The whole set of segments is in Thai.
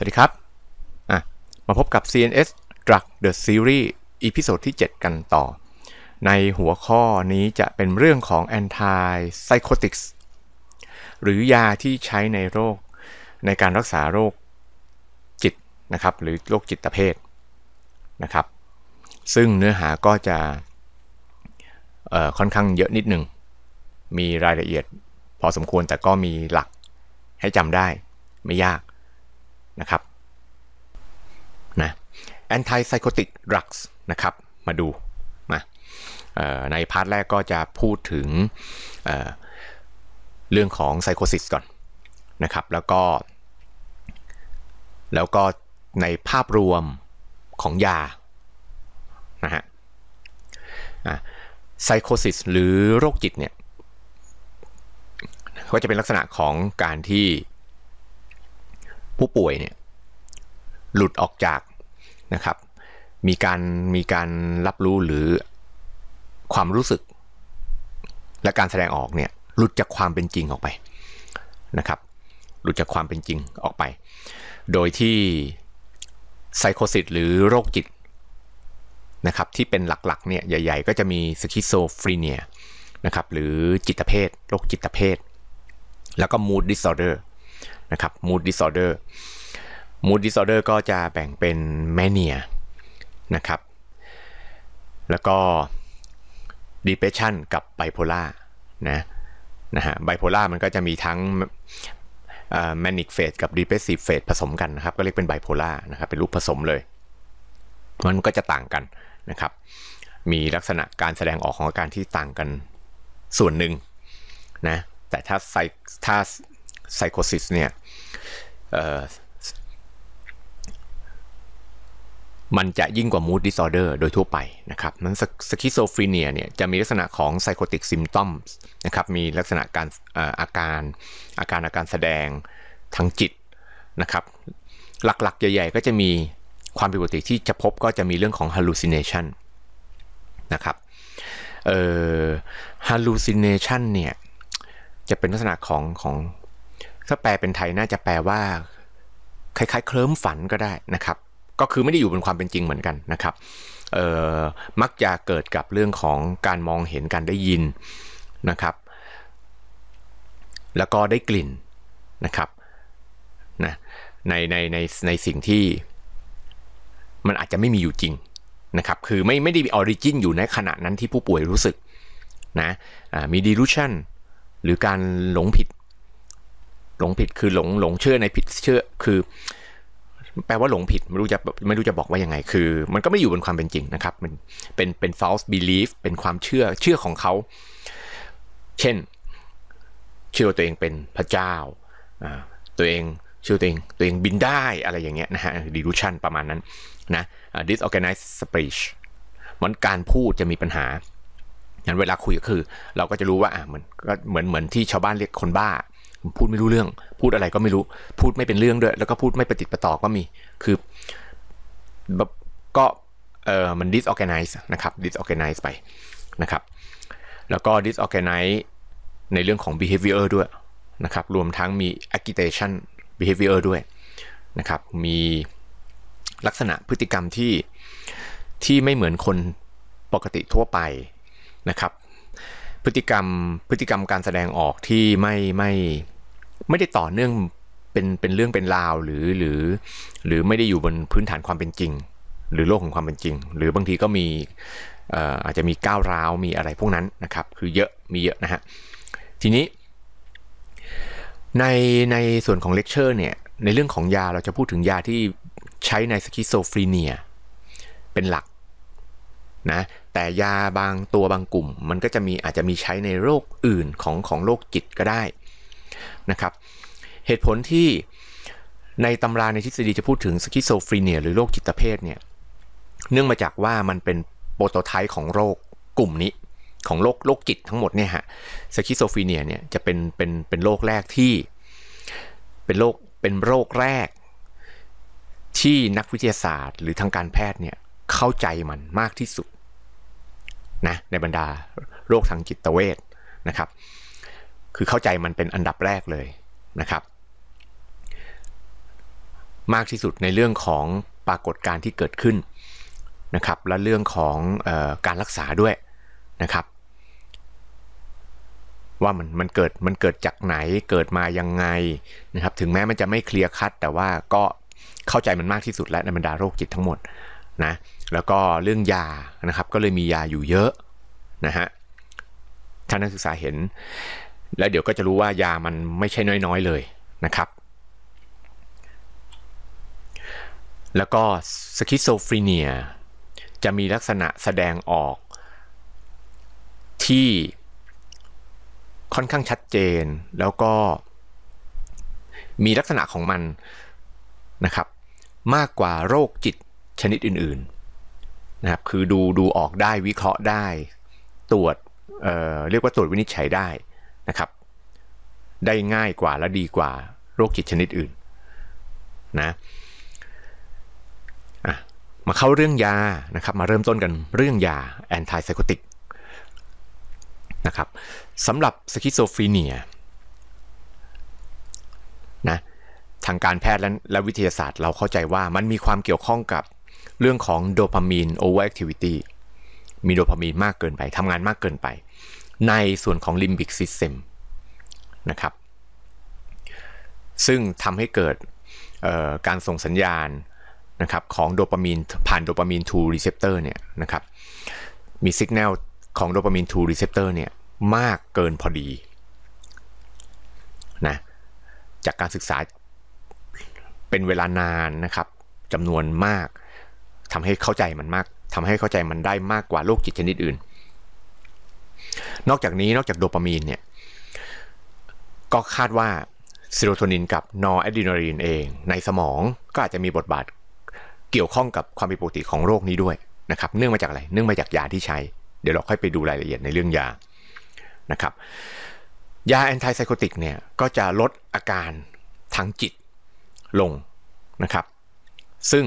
สวัสดีครับ มาพบกับ CNS Drug The Series อีพิโซดที่ 7 กันต่อ ในหัวข้อนี้จะเป็นเรื่องของ anti psychotics หรือยาที่ใช้ในโรค ในการรักษาโรคจิตนะครับ หรือโรคจิตเภทนะครับ ซึ่งเนื้อหาก็จะค่อนข้างเยอะนิดหนึ่ง มีรายละเอียดพอสมควร แต่ก็มีหลักให้จำได้ไม่ยากนะครับนะแอนตี้ไซโคติกดรักส์นะครับ มาดูนะในพาร์ทแรกก็จะพูดถึงเเรื่องของไซโคซิสก่อนนะครับ แล้วก็ แล้วก็ในภาพรวมของยานะฮะไซโคซิสหรือโรคจิตเนี่ย ก็จะเป็นลักษณะของการที่ผู้ป่วยเนี่ยหลุดออกจากนะครับมีการมีการรับรู้หรือความรู้สึก และการแสดงออกเนี่ยหลุดจากความเป็นจริงออกไปนะครับหลุดจากความเป็นจริงออกไป โดยที่ไซโคซิสหรือโรคจิตนะครับที่เป็นหลักๆเนี่ยใหญ่ๆ ก็จะมีสคิโซฟรีเนียนะครับหรือจิตเภท โรคจิตเภท แล้วก็มูดดิสออเดอร์นะครับ mood disorder mood disorder ก็จะแบ่งเป็น mania นะครับแล้วก็ depression กับ bipolar นะนะฮะ bipolar มันก็จะมีทั้ง manic phase กับ depressive phase ผสมกันนะครับก็เรียกเป็น bipolar นะครับเป็นรูปผสมเลยมันก็จะต่างกันนะครับมีลักษณะการแสดงออกของอาการที่ต่างกันส่วนหนึ่งนะแต่ถ้าไซถ้าไซโคซิสเนี่ยมันจะยิ่งกว่า mood disorder โดยทั่วไปนะครับ นั้นสคิโซฟรีเนียเนี่ยจะมีลักษณะของ psychotic symptoms นะครับ มีลักษณะการอาการอาการอาการแสดงทางจิตนะครับ หลักๆ ใหญ่ๆ ก็จะมีความผิดปกติที่จะพบก็จะมีเรื่องของ hallucination นะครับ hallucination เนี่ยจะเป็นลักษณะของของถ้าแปลเป็นไทย น่าจะแปลว่าคล้ายๆ เคลิ้มฝันก็ได้นะครับก็คือไม่ได้อยู่บนความเป็นจริงเหมือนกันนะครับมักจะเกิดกับเรื่องของการมองเห็นการได้ยินนะครับ แล้วก็ได้กลิ่นนะครับนะในในในในสิ่งที่มันอาจจะไม่มีอยู่จริงนะครับคือไม่ไม่ได้มีออริจินอยู่ในขณะนั้นที่ผู้ป่วยรู้สึกนะมีดีลูชันหรือการหลงผิดหลงผิดคือหลงหลงเชื่อในผิด เชื่อคือแปลว่าหลงผิดไม่รู้จะไม่รู้จะบอกว่ายังไงคือมันก็ไม่อยู่บนความเป็นจริงนะครับมันเป็นเป็น false belief เป็นความเชื่อเชื่อของเขา เช่นเชื่อตัวเองเป็นพระเจ้าตัวเองเชื่อตัวเองตัวเองบินได้อะไรอย่างเงี้ยนะฮะ delusion ประมาณนั้นนะ disorganized speech มันการพูดจะมีปัญหางั้นเวลาคุยก็คือเราก็จะรู้ว่าอ่ะเหมือนก็เหมือนเหมือนที่ชาวบ้านเรียกคนบ้าพูดไม่รู้เรื่อง พูดอะไรก็ไม่รู้ พูดไม่เป็นเรื่องด้วย แล้วก็พูดไม่ประติดประต่อก็มี คือแบบก็เออมัน disorganize นะครับ disorganize ไป นะครับ แล้วก็ disorganize ในเรื่องของ behavior ด้วย นะครับ รวมทั้งมี agitation behavior ด้วย นะครับ มีลักษณะพฤติกรรมที่ ที่ไม่เหมือนคนปกติทั่วไป นะครับพฤติกรรมพฤติกรรมการแสดงออกที่ไม่ไม่ไม่ได้ต่อเนื่องเป็นเป็นเรื่องเป็นราวหรือหรือหรือไม่ได้อยู่บนพื้นฐานความเป็นจริง หรือโลกของความเป็นจริง หรือบางทีก็มีอาจจะมีก้าวร้าวมีอะไรพวกนั้นนะครับ คือเยอะมีเยอะนะฮะ ทีนี้ในในส่วนของเลคเชอร์เนี่ยในเรื่องของยาเราจะพูดถึงยาที่ใช้ในสคิโซฟรีเนีย เป็นหลัก นะแต่ยาบางตัวบางกลุ่มมันก็จะมีอาจจะมีใช้ในโรคอื่นของของโรคจิตก็ได้นะครับเหตุผลที่ในตำราในทฤษฎีจะพูดถึงสคิโซฟรีเนีย หรือโรคจิตเภทเนี่ยเนื่องมาจากว่ามันเป็นโปรโตไทป์ของโรคกลุ่มนี้ ของโรคโรคจิตทั้งหมดเนี่ยฮะสคิโซฟรีเนียเนี่ยจะเป็นเป็นเป็นโรคแรกที่เป็นโรคเป็นโรคแรกที่นักวิทยาศาสตร์ หรือทางการแพทย์เนี่ยเข้าใจมันมากที่สุดนะในบรรดาโรคทางจิตเวชนะครับ คือเข้าใจมันเป็นอันดับแรกเลยนะครับ มากที่สุดในเรื่องของปรากฏการณ์ที่เกิดขึ้นนะครับ และเรื่องของออการรักษาด้วยนะครับ ว่ามันมันเกิดมันเกิดจากไหนเกิดมายังไงนะครับ ถึงแม้มันจะไม่เคลียร์คัดแต่ว่าก็เข้าใจมันมากที่สุดและในบรรดาโรคจิตทั้งหมดนะแล้วก็เรื่องยานะครับก็เลยมียาอยู่เยอะนะฮะท่านนักศึกษาเห็น แล้วเดี๋ยวก็จะรู้ว่ายามันไม่ใช่น้อยๆเลยนะครับแล้วก็สคิสโซฟรีเนียจะมีลักษณะแสดงออก ที่ค่อนข้างชัดเจนแล้วก็ มีลักษณะของมันนะครับมากกว่าโรคจิตชนิดอื่นๆนะครับคือดู ดูออกได้วิเคราะห์ได้ ตรวจเเรียกว่าตรวจวินิจฉัยได้นะครับได้ง่ายกว่าและดีกว่าโรคจิตชนิดอื่นนะมาเข้าเรื่องยานะครับมาเริ่มต้นกันเรื่องยาแอนตี้ไซโคติกนะครับสำหรับสคิโซฟีเนียนะทางการแพทย์และและวิทยาศาสตร์เราเข้าใจว่ามันมีความเกี่ยวข้องกับเรื่องของ โดพามีนโอเวอร์แอคทิวิตี้มีโดพามีนมากเกินไปทำงานมากเกินไป ในส่วนของลิมบิกซิสเต็มนะครับซึ่งทำให้เกิดการส่งสัญญาณนะครับของโดปามีนผ่านโดปามีนทูรีเซพเตอร์เนี่ยนะครับมีสัญญาณของโดปามีนทูรีเซพเตอร์เนี่ยมากเกินพอดีนะจากการศึกษาเป็นเวลานานนะครับจำนวนมากทำให้เข้าใจมันมากทำให้เข้าใจมันได้มากกว่าโรคจิตชนิดอื่น นอกจากนี้นอกจากโดปามีนเนี่ย ก็คาดว่าเซโรโทนินกับ นอร์แอดีนารีนเอง ในสมองก็อาจจะมีบทบาทเกี่ยวข้องกับความผิดปกติของโรคนี้ด้วยนะครับ เนื่องมาจากอะไร เนื่องมาจากยาที่ใช้ เดี๋ยวเราค่อยไปดูรายละเอียดในเรื่องยา นะครับ ยาแอนตี้ไซโคติกเนี่ย ก็จะลดอาการทางจิตลงนะครับ ซึ่ง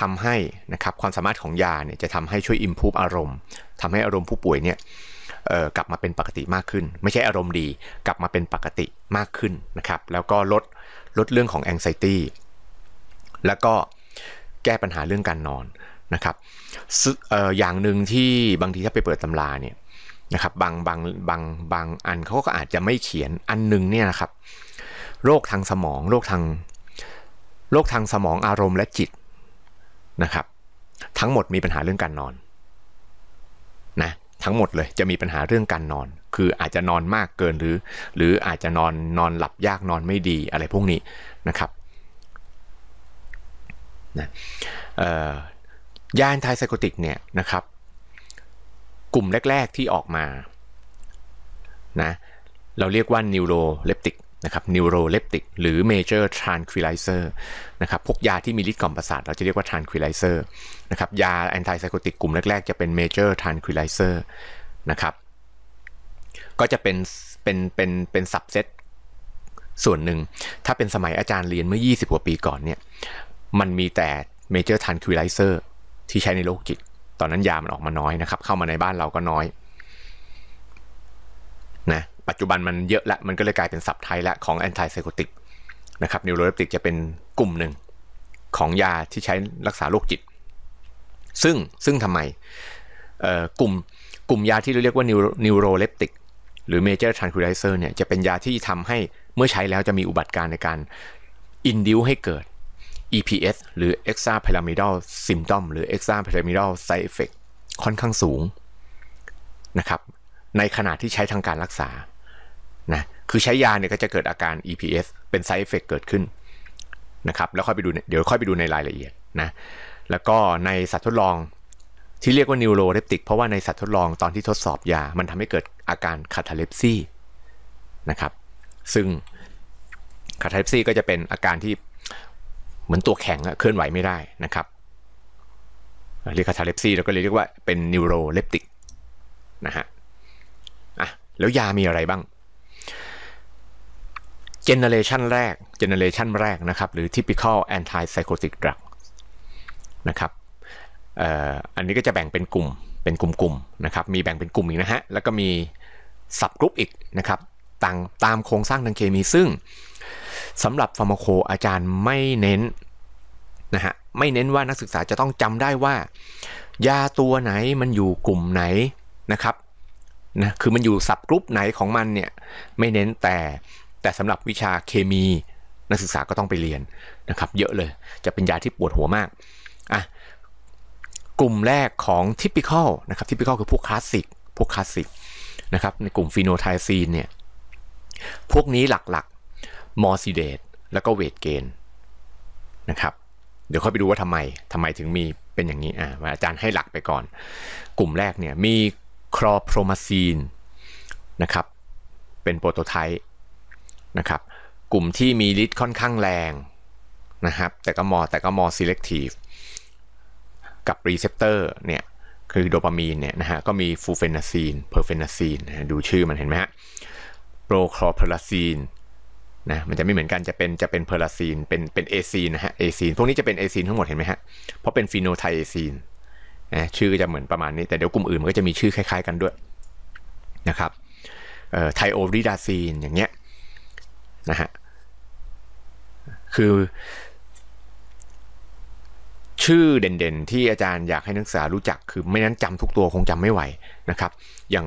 ทำให้นะครับความสามารถของยาเนี่ยจะทำให้ช่วยอิมพูฟอารมณ์ ทำให้อารมณ์ผู้ป่วยเนี่ยกลับมาเป็นปกติมากขึ้น ไม่ใช่อารมณ์ดีกลับมาเป็นปกติมากขึ้นนะครับแล้วก็ลด ลดเรื่องของแองไซตี้แล้วก็แก้ปัญหาเรื่องการนอนนะครับอออย่างหนึ่งที่บางทีถ้าไปเปิดตำราเนี่ยนะครับบางบางบางบางอันเขาก็อาจจะไม่เขียนอันหนึ่งเนี่ยนะครับโรคทางสมองโรคทางโรคทางสมองอารมณ์และจิตนะครับทั้งหมดมีปัญหาเรื่องการนอนนะทั้งหมดเลยจะมีปัญหาเรื่องการนอน คืออาจจะนอนมากเกิน หรือหรืออาจจะนอนนอนหลับยากนอนไม่ดีอะไรพวกนี้นะครับนะยาแอนยไซโคติกเนี่ยนะครับกลุ่มแรกๆที่ออกมานะเราเรียกว่านิวโรเลปติกนะครับนิวโรเลปติกหรือเมเจอร์ทรานควิไลเซอร์นะครับพวกยาที่มีฤทธิ์กล่อมประสาทเราจะเรียกว่าทรานควิไลเซอร์นะครับยาแอนตี้ไซโคติกกลุ่มแรกๆ จะเป็นเมเจอร์ทรานควิไลเซอร์นะครับก็จะเป็นเป็นเป็นเป็นสับเซตส่วนหนึ่งถ้าเป็นสมัยอาจารย์เรียนเมื่อ 20 กว่าปีก่อนเนี่ยมันมีแต่เมเจอร์ทรานควิไลเซอร์ที่ใช้ในโรคจิต ตอนนั้นยามันออกมาน้อยนะครับเข้ามาในบ้านเราก็น้อยปัจจุบันมันเยอะละมันก็เลยกลายเป็นศัพท์ไทยละของแอนตี้ไซโคติกนะครับนิวโรเลปติกจะเป็นกลุ่มหนึ่ง ของยาที่ใช้รักษาโรคจิตซึ่งซึ่งทำไมกลุ่มกลุ่มยาที่เราเรียกว่านิวโรเลปติกหรือเมเจอร์ทรานคูไรเซอร์เนี่ยจะเป็นยาที่ทำให้เมื่อใช้แล้วจะมีอุบัติการในการอินดิวให้เกิด EPS หรือ extrapyramidal symptom หรือ extrapyramidal side effect ค่อนข้างสูงนะครับในขณะที่ใช้ทางการรักษานะคือใช้ยาเนี่ยก็จะเกิดอาการ EPS เป็น side effect เกิดขึ้นนะครับแล้วค่อยไปดูเดี๋ยวค่อยไปดูในรายละเอียดนะแล้วก็ในสัตว์ทดลองที่เรียกว่านิวโรเลปติกเพราะว่าในสัตว์ทดลองตอนที่ทดสอบยา มันทำให้เกิดอาการคาทาเลปซีนะครับซึ่งคาทาเลปซีก็จะเป็นอาการที่เหมือนตัวแข็งเคลื่อนไหวไม่ได้นะครับเรียกคาทาเลปซีเราก็เลยเรียกว่าเป็นนิวโรเลปติกนะฮะอ่ะแล้วยามีอะไรบ้างเจเนเรชันแรกเจเนเรชันแรกนะครับ หรือ typical anti psychotic drug นะครับอันนี้ก็จะแบ่งเป็นกลุ่ม เป็นกลุ่มๆนะครับ มีแบ่งเป็นกลุ่มอีกนะฮะ แล้วก็มีสับกรุ๊ปอีกนะครับต่างตามโครงสร้างทางเคมีซึ่งสำหรับฟาร์มาโคอาจารย์ไม่เน้นนะฮะ ไม่เน้นว่านักศึกษาจะต้องจำได้ว่า ยาตัวไหนมันอยู่กลุ่มไหนนะครับ นะ คือมันอยู่สับกรุ๊ปไหนของมันเนี่ย ไม่เน้นแต่แต่สำหรับวิชาเคมีนักศึกษาก็ต้องไปเรียนนะครับ เยอะเลยจะเป็นยาที่ปวดหัวมากอ่ะกลุ่มแรกของทิปิคอลนะครับทิปิคอลคือพวกคลาสสิกพวกคลาสสิกนะครับ ในกลุ่มฟีโนไทซีนเนี่ยพวกนี้หลักๆมอร์ซิเดตแล้วก็เวทเกนนะครับ เดี๋ยวค่อยไปดูว่าทำไมทำไมถึงมีเป็นอย่างนี้อ่าอาจารย์ให้หลักไปก่อน กลุ่มแรกเนี่ยมีครอโพรมาซีนนะครับเป็นโปรโตไทป์นะครับกลุ่มที่มีฤทธิ์ค่อนข้างแรงนะครับแต่ก็มอ แต่ก็มอ selective กับรีเซพเตอร์เนี่ยคือโดปามีนเนี่ยนะฮะก็มีฟูเฟนาซีนเพอร์เฟนาซีนดูชื่อมัน เห็นไหมฮะโปรคลอเพอราซีนนะมันจะไม่เหมือนกันจะเป็นจะเป็นเพอราซีนเป็นเป็นเอซีนนะฮะเอซีนพวกนี้จะเป็นเอซีนทั้งหมดเห็นไหมฮะเพราะเป็นฟีโนไทเอซีนนะชื่อจะเหมือนประมาณนี้แต่เดี๋ยวกลุ่มอื่นมันก็จะมีชื่อคล้ายๆกันด้วยนะครับไทโอริดาซีนอย่างเงี้ยนะฮะคือ ชื่อเด่นๆที่อาจารย์อยากให้นักศึกษารู้จักคือไม่นั้นจำทุกตัว คงจำไม่ไหว นะครับ อย่าง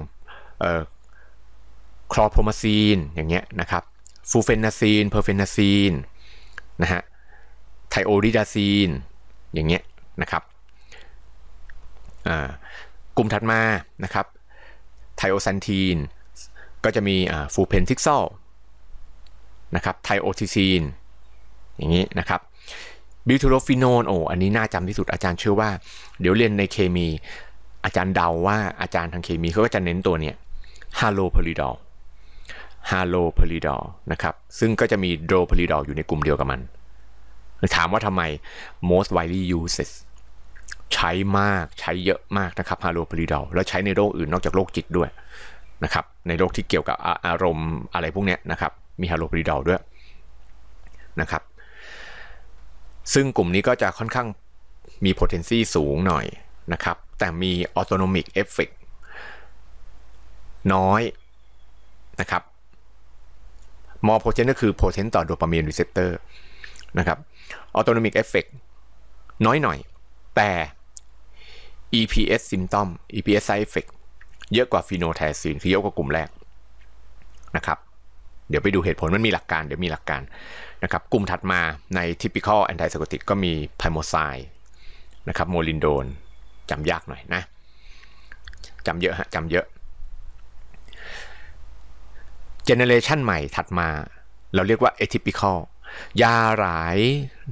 คลอโพรมาซีนอย่างเงี้ยนะครับฟูเฟนนาซีนเพอร์เฟนนาซีนนะฮะไทโอริดาซีนอย่างเงี้ยนะครับกลุ่มถัดมานะครับไทโอซันทีนก็จะมีฟูเพนทิกซอลนะครับไทโอทิซีน อย่างนี้นะครับ บิวทูโรฟิโนนโอ้อันนี้น่าจำที่สุดอาจารย์เชื่อว่าเดี๋ยวเรียนในเคมี อาจารย์เดาว่าอาจารย์ทางเคมีเขาก็จะเน้นตัวเนี้ยฮาโลพอลิดอลฮาโลพอลิดอลนะครับซึ่งก็จะมีโดพอลิดอลอยู่ในกลุ่มเดียวกับมัน ถามว่าทำไม most widely used ใช้มากใช้เยอะมากนะครับฮาโลพอลิดอลแล้วใช้ในโรคอื่นนอกจากโรคจิตด้วยนะครับในโรคที่เกี่ยวกับอารมณ์อะไรพวกนี้นะครับมีฮาโลพริดอลด้วยนะครับ ซึ่งกลุ่มนี้ก็จะค่อนข้างมี potency สูงหน่อยนะครับ แต่มี autonomic effect น้อยนะครับ more potent ก็คือ potent ต่อโดปามีนรีเซพเตอร์นะครับ autonomic effect น้อยหน่อย แต่ EPS symptom EPS side effect เยอะกว่าฟีโนแทซีนคือเยอะกว่ากลุ่มแรกนะครับเดี๋ยวไปดูเหตุผลมันมีหลักการเดี๋ยวมีหลักการนะครับกลุ่มถัดมาใน typical antipsychotic ก็มีไพโมไซนะครับโมลินโดนจำยากหน่อยนะจำเยอะฮะจำเยอะเจเนเรชันใหม่ถัดมาเราเรียกว่า atypical ยาหลาย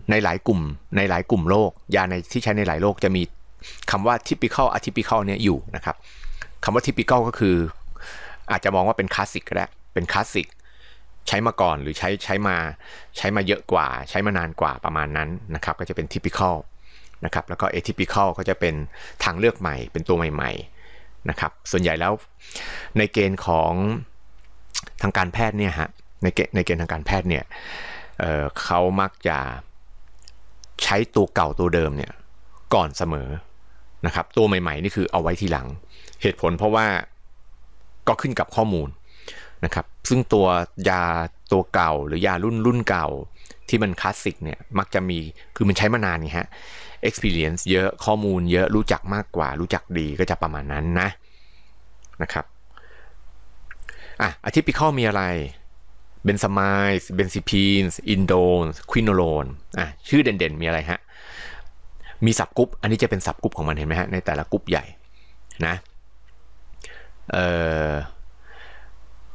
ในหลายกลุ่ม ในหลายกลุ่มโรคยาในที่ใช้ในหลายโรคจะมีคำว่า typical atypical เนี่ยอยู่นะครับคำว่า typical ก็คือ อาจจะมองว่าเป็นคลาสสิกก็ได้เป็นคลาสสิกใช้มาก่อนหรือใช้ใช้มาใช้มาเยอะกว่า ใช้มานานกว่าประมาณนั้นนะครับก็จะเป็น typical นะครับแล้วก็ atypical ก็จะเป็นทางเลือกใหม่ เป็นตัวใหม่ๆนะครับส่วนใหญ่แล้วในเกณฑ์ของทางการแพทย์เนี่ยฮะในเกณฑ์ในเกณฑ์ทางการแพทย์เนี่ยเเขามักจะใช้ตัวเก่าตัวเดิมเนี่ยก่อนเสมอนะครับตัวใหม่ๆนี่คือเอาไว้ทีหลังเหตุผลเพราะว่าก็ขึ้นกับข้อมูลนะครับซึ่งตัวยาตัวเก่าหรือยารุ่นรุ่นเก่าที่มันคลาสสิกเนี่ย มักจะมีคือมันใช้มานานนี่ฮะ experience เยอะข้อมูลเยอะรู้จักมากกว่า รู้จักดีก็จะประมาณนั้นนะ นะครับอ่ะอธิปิคอมีอะไรเบนซามายเบนซิพีนอินโดนควินโนโลนอ่ะชื่อเด่นๆมีอะไรฮะ มีสับกรุ๊ปอันนี้จะเป็นสับกรุ๊ปของมันเห็นไหมฮะ ในแต่ละกรุ๊ปใหญ่นะเอ่อ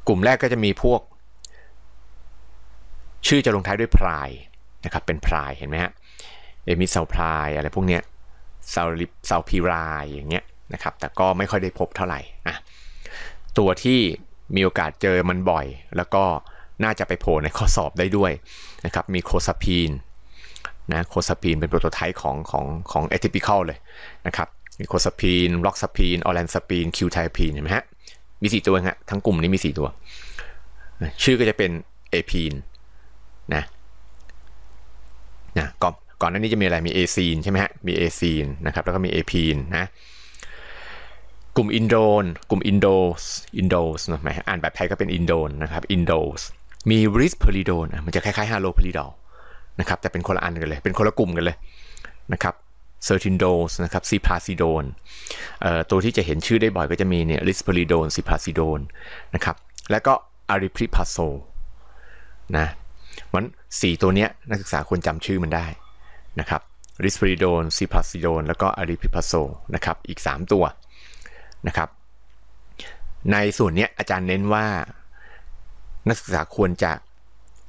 กลุ่มแรกก็จะมีพวก ชื่อจะลงท้ายด้วยพรายนะครับเป็นพรายเห็นไหมฮะเอมิเซาพรายอะไรพวกเนี้ยเซาลิปเซาพีรายอย่างเงี้ยนะครับแต่ก็ไม่ค่อยได้พบเท่าไหร่อ่ะตัวที่มีโอกาสเจอมันบ่อย แล้วก็น่าจะไปโผล่ในข้อสอบได้ด้วยนะครับมีโคซาพีนนะโคซาพีนเป็นโปรโตไทป์ของของของเอทิพิคอลเลยนะครับมีโคซาพีนล็อกซาพีนออแลนซาพีน คิวไทพีนเห็นไหมฮะมีสี่ตัวฮะทั้งกลุ่มนี้มีสี่ตัว ชื่อก็จะเป็นเอพีนนะนะก่อนก่อนหน้านี้จะมีอะไรมีเอซีนใช่ไหมฮะมีเอซีนนะครับแล้วก็มีเอพีนนะกลุ่มอินโดนกลุ่มอินโดสอินโดสนะหมยอ่านแบบไทยก็เป็นอินโดนนะครับอินโดสมีริสเพลิโดนมันจะคล้ายๆฮาโลเพลิดอลนะครับ แต่เป็นคนละอันกันเลย เป็นคนละกลุ่มกันเลยนะครับเซอร์ทินโดสนะครับซีพลาซิโดนตัวที่จะเห็นชื่อได้บ่อยก็จะมีเนี่ยลิสเปริโดนซีพลาซิโดนนะครับ แล้วก็อาริพริพาโซนะมันสี่ตัวเนี้ยนักศึกษาควรจำชื่อมันได้นะครับริสเพริโดนซีพลาซิโดนแล้วก็อาริพริพาโซนะครับอีก 3 ตัว นะครับ ในส่วนเนี้ยอาจารย์เน้นว่านักศึกษาควรจะ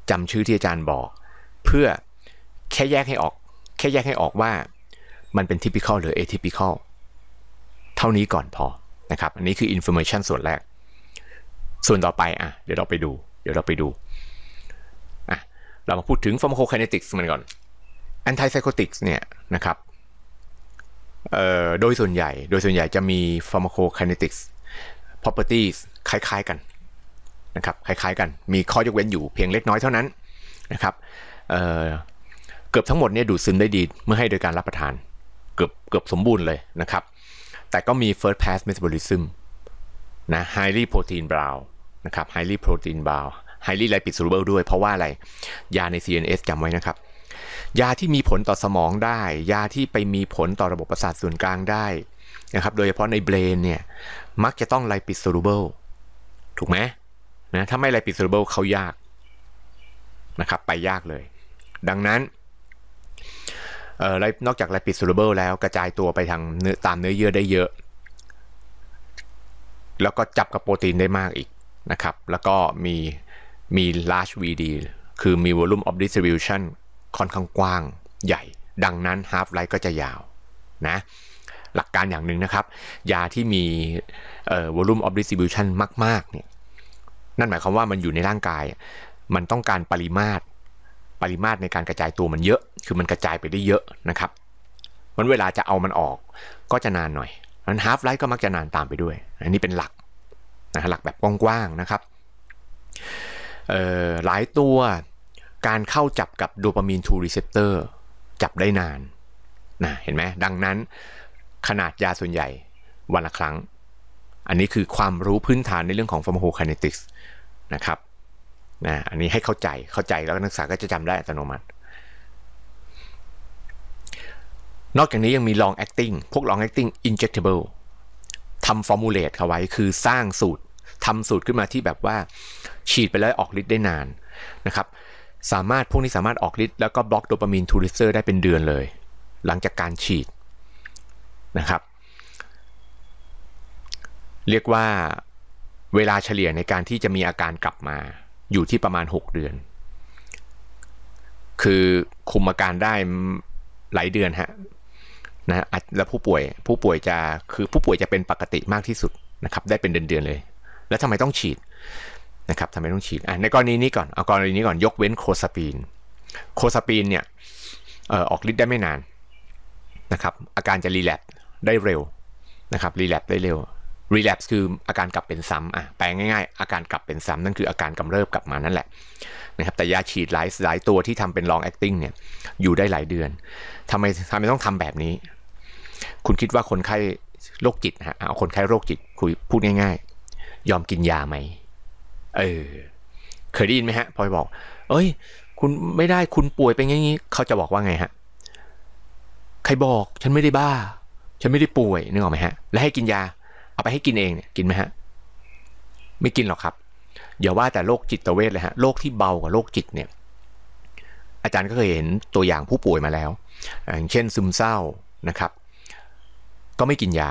จำชื่อที่อาจารย์บอก เพื่อแค่แยกให้ออกแค่แยกให้ออกว่ามันเป็น typical หรือ atypical เท่านี้ก่อนพอนะครับอันนี้คือ information ส่วนแรก ส่วนต่อไปอ่ะเดี๋ยวเราไปดูเดี๋ยวเราไปดูอ่ะเรามาพูดถึง pharmacokinetics มันก่อน antipsychotics เนี่ยนะครับโดยส่วนใหญ่ โดยส่วนใหญ่จะมี pharmacokinetics properties คล้ายๆกันนะครับคล้ายๆ กันมีข้อยกเว้นอยู่เพียงเล็กน้อยเท่านั้นนะครับเเกือบทั้งหมดเนี่ยดูดซึมได้ดีเมื่อให้โดยการรับประทานเกือบเกือบสมบูรณ์เลยนะครับ แต่ก็มี first pass metabolism นะ highly protein brown นะครับ highly protein brown highly lipid soluble ด้วยเพราะว่าอะไร ยาใน CNS จำไว้นะครับ ยาที่มีผลต่อสมองได้ ยาที่ไปมีผลต่อระบบประสาทส่วนกลางได้ นะครับ โดยเฉพาะในเบรนเนี่ย มักจะต้อง lipid soluble ถูกไหมนะ ถ้าไม่ lipid soluble เขายากนะครับ ไปยากเลย ดังนั้นเอ่อนอกจากไลปิดซูเบิลแล้วกระจายตัวไปทางเนื้อตามเนื้อเยื่อได้เยอะ แล้วก็จับกับโปรตีนได้มากอีกนะครับ แล้วก็มีมี large VD คือมี volume of distribution ค่อนข้างกว้างใหญ่ ดังนั้น half life ก็จะยาวนะหลักการอย่างหนึ่งนะครับ ยาที่มี volume of distribution มากๆเนี่ยนั่นหมายความว่ามันอยู่ในร่างกาย มันต้องการปริมาตรปริมาตรในการกระจายตัวมันเยอะ คือมันกระจายไปได้เยอะนะครับ มันเวลาจะเอามันออกก็จะนานหน่อย นั้นฮาร์ฟไลท์ก็มักจะนานตามไปด้วย อันนี้เป็นหลักนะหลักแบบกว้างๆนะครับ หลายตัวการเข้าจับกับโดปามีนทูรีเซปเตอร์จับได้นาน นะ เห็นไหม ดังนั้นขนาดยาส่วนใหญ่วันละครั้ง อันนี้คือความรู้พื้นฐานในเรื่องของฟาร์มโฮคาเนติกส์นะครับนะอันนี้ให้เข้าใจ เข้าใจแล้วนักศึกษาก็จะจำได้อัตโนมัติ นอกจากนี้ยังมี long acting พวก long acting injectable ทำ formulate เอาไว้ คือสร้างสูตร ทำสูตรขึ้นมาที่แบบว่า ฉีดไปแล้วออกฤทธิ์ได้นานนะครับ สามารถพวกนี้สามารถออกฤทธิ์แล้วก็บล็อกโดปามีนทูริเซอร์ได้เป็นเดือนเลย หลังจากการฉีดนะครับ เรียกว่าเวลาเฉลี่ยในการที่จะมีอาการกลับมาอยู่ที่ประมาณ 6 เดือน คือคุมอาการได้หลายเดือนฮะนะแล้วผู้ป่วยผู้ป่วยจะคือผู้ป่วยจะเป็นปกติมากที่สุดนะครับได้เป็นเดือนๆเลย แล้วทำไมต้องฉีดนะครับทำไมต้องฉีดอ่ะในกรณีนี้ก่อนเอากรณีนี้ก่อนยกเว้นโคสปีนโคสปีนเนี่ยออกฤทธิ์ได้ไม่นานนะครับอาการจะรีแลปได้เร็วนะครับรีแลปได้เร็ว relapse คืออาการกลับเป็นซ้ำอ่ะ แปลงง่ายๆ อาการกลับเป็นซ้ำ นั่นคืออาการกำเริบกลับมานั่นแหละนะครับแต่ยาฉีดหลายหลายตัวที่ทำเป็น long acting เนี่ย อยู่ได้หลายเดือนทำไมทำไมต้องทำแบบนี้ คุณคิดว่าคนไข้โรคจิตฮะเอา คนไข้โรคจิตคุยพูดง่ายๆ ยอมกินยาไหม เออ เคยได้ยินไหมฮะ พอยบอก เอ้ย คุณไม่ได้คุณป่วยเป็นอย่างนี้เขาจะบอกว่าไงฮะใครบอกฉันไม่ได้บ้า ฉันไม่ได้ป่วยนึกออกไหมฮะ และให้กินยาเอาไปให้กินเองเนี่ยกินไหมฮะ ไม่กินหรอกครับอย่าว่าแต่โรคจิตเวทเลยฮะโรคที่เบากว่าโรคจิตเนี่ยอาจารย์ก็เคยเห็นตัวอย่างผู้ป่วยมาแล้วอย่างเช่นซึมเศร้านะครับ ก็ไม่กินยา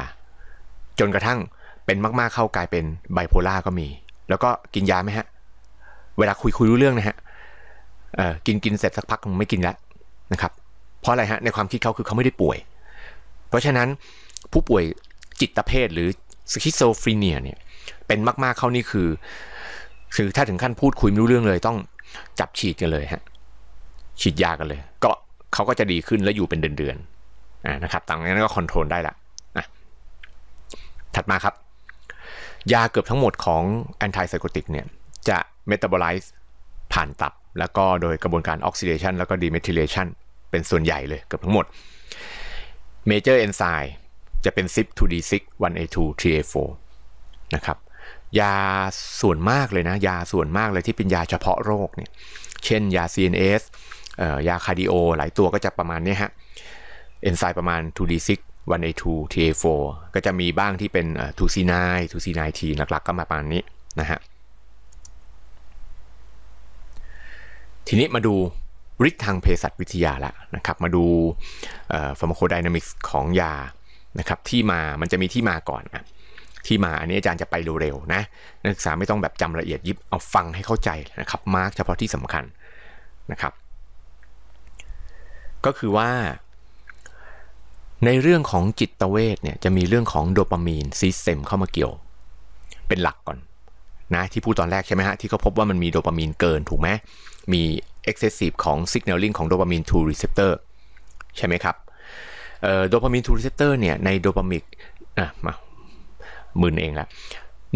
จนกระทั่งเป็นมาก ๆเข้ากลายเป็นไบโพล่าก็มี แล้วก็กินยาไหมฮะ เวลาคุยคุยรู้เรื่องนะฮะกินกินเสร็จสักพักไม่กินแล้วนะครับ เพราะอะไรฮะในความคิดเขาคือเขาไม่ได้ป่วย เพราะฉะนั้นผู้ป่วยจิตเภทหรือสคิสโซฟรีเนียเนี่ยเป็นมากๆเข้านี่คือ คือถ้าถึงขั้นพูดคุยไม่รู้เรื่องเลยต้องจับฉีดกันเลยฮะฉีดยากันเลย ก็เขาก็จะดีขึ้นแล้วอยู่เป็นเดือนๆอ่านะครับต่างนั้นก็คอนโทรลได้ละนะ ถัดมาครับ ยาเกือบทั้งหมดของแอนตี้ไซโคติกเนี่ย จะเมตาบอไลซ์ผ่านตับแล้วก็โดยกระบวนการออกซิเดชันแล้วก็ดีเมทิเลชันเป็นส่วนใหญ่เลยเกือบทั้งหมดเมเจอร์เอนไซม์จะเป็น s i p 2 D6 1A2 3A4 นะครับยาส่วนมากเลยนะ ยาส่วนมากเลยที่เป็นยาเฉพาะโรคเนี่ยเช่นยา CNS ยาคาร์ดิโอหลายตัวก็จะประมาณนี้ฮะเอนไซม์ประมาณ 2D6 1A2 TA4 ก็จะมีบ้างที่เป็น 2C9 2C9T หลักๆก็มาประมาณนี้นะฮะทีนี้มาดูฤทธิ์ทางเภสัชวิทยาละนะครับมาดูฟาร์มาโคไดนามิกส์ของยานะครับที่มามันจะมีที่มาก่อนอะที่มาอันนี้อาจารย์จะไปเร็วๆนะนักศึกษาไม่ต้องแบบจำละเอียดยิบ เอาฟังให้เข้าใจนะครับมาร์กเฉพาะที่สำคัญนะครับ ก็คือว่า ในเรื่องของจิตเวทเนี่ยจะมีเรื่องของโดปามีนซีสเซมเข้ามาเกี่ยว เป็นหลักก่อน นะที่พูดตอนแรกใช่ไหมฮะ ที่เขาพบว่ามันมีโดปามีนเกินถูกไหมมี excessive ของ signaling ของโดปามีน to receptor ใช่ไหมครับโดปามีนทูรีเซปเตอร์เนี่ยในโดปามิกอ่ะมามืนเองละ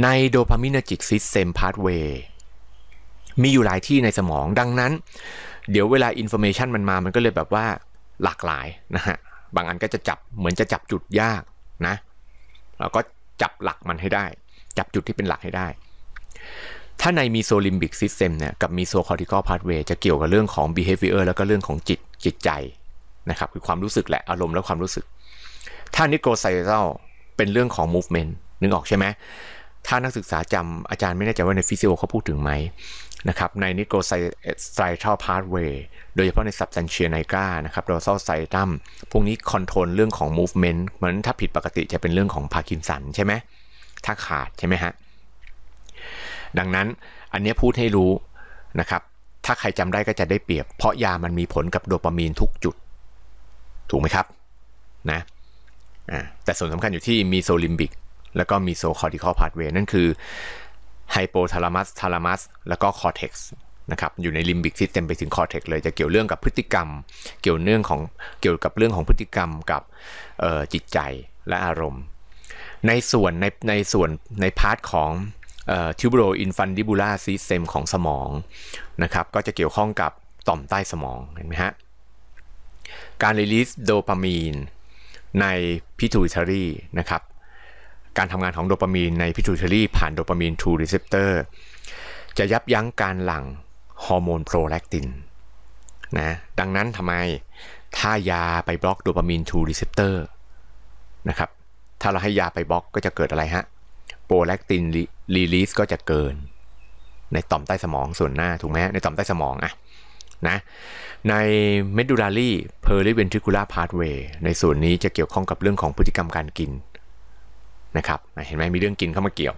ในโดปามินจิกซิสเซมพาสเวย์มีอยู่หลายที่ในสมองดังนั้น เดี๋ยวเวลาอินโฟเมชันมันมามันก็เลยแบบว่าหลากหลายนะฮะบางอันก็จะจับเหมือนจะจับจุดยากนะเราก็จับหลักมันให้ได้ จับจุดที่เป็นหลักให้ได้ ถ้าในมีโซลิมบิกซิสเต็มเนี่ยกับมีโซคอร์ติคอลพาสเวย์จะเกี่ยวกับเรื่องของ behavior แล้วก็เรื่องของจิตจิตใจนะครับคือความรู้สึกแหละอารมณ์และความรู้สึก ถ้านิโกไซเซลเป็นเรื่องของ movement นึกออกใช่ไหมถ้านักศึกษาจำอาจารย์ไม่แน่ใจว่าในฟิสิโอเขาพูดถึงไหมนะครับในนิโกไซไซลพาสเวย์โดยเฉพาะในซับซันเชียไนกานะครับโรซัลไซตัมพวกนี้คอนโทรลเรื่องของ movement เหมือนถ้าผิดปกติจะเป็นเรื่องของพาร์กินสันใช่ไหมถ้าขาดใช่ไหมฮะ ดังนั้นอันนี้พูดให้รู้นะครับถ้าใครจำได้ก็จะได้เปรียบเพราะยามันมีผลกับโดปามีนทุกจุดถูกไหมครับนะแต่ส่วนสำคัญอยู่ที่มีโซลิมบิก แล้วก็มีโซคอร์ติคอลพาสเวย์นั่นคือ ไฮโปทาลามัสทาลามัสแล้วก็คอร์เทกซ์นะครับอยู่ในลิมบิกซิสเต็มไปถึงคอร์เทกซ์เลย จะเกี่ยวเรื่องกับพฤติกรรมเกี่ยวเรื่องของเกี่ยวกับเรื่องของพฤติกรรมกับจิตใจและอารมณ์ ในส่วนในในส่วน ในพาร์ทของทิวบโรอินฟันดิบูลาซิสเต็มของสมองนะครับก็จะเกี่ยวข้องกับต่อมใต้สมองเห็นไหมฮะการรีลิสโดปามีนในพิทูชารีนะครับการทำงานของโดปามีนในพิทูชารีผ่านโดปามีนทูรีเซปเตอร์จะยับยั้งการหลั่งฮอร์โมนโปรแลคตินนะดังนั้นทำไมถ้ายาไปบล็อกโดปามีนทูรีเซปเตอร์นะครับถ้าเราให้ยาไปบล็อกก็จะเกิดอะไรฮะโปรแลคตินรีลิสก็จะเกิน ในต่อมใต้สมองส่วนหน้า ถูกไหมในต่อมใต้สมองอะนะใน medullary periventricular pathway ในส่วนนี้จะเกี่ยวข้องกับเรื่องของพฤติกรรมการกินนะครับเห็นไหมมีเรื่องกินเข้ามาเกี่ยว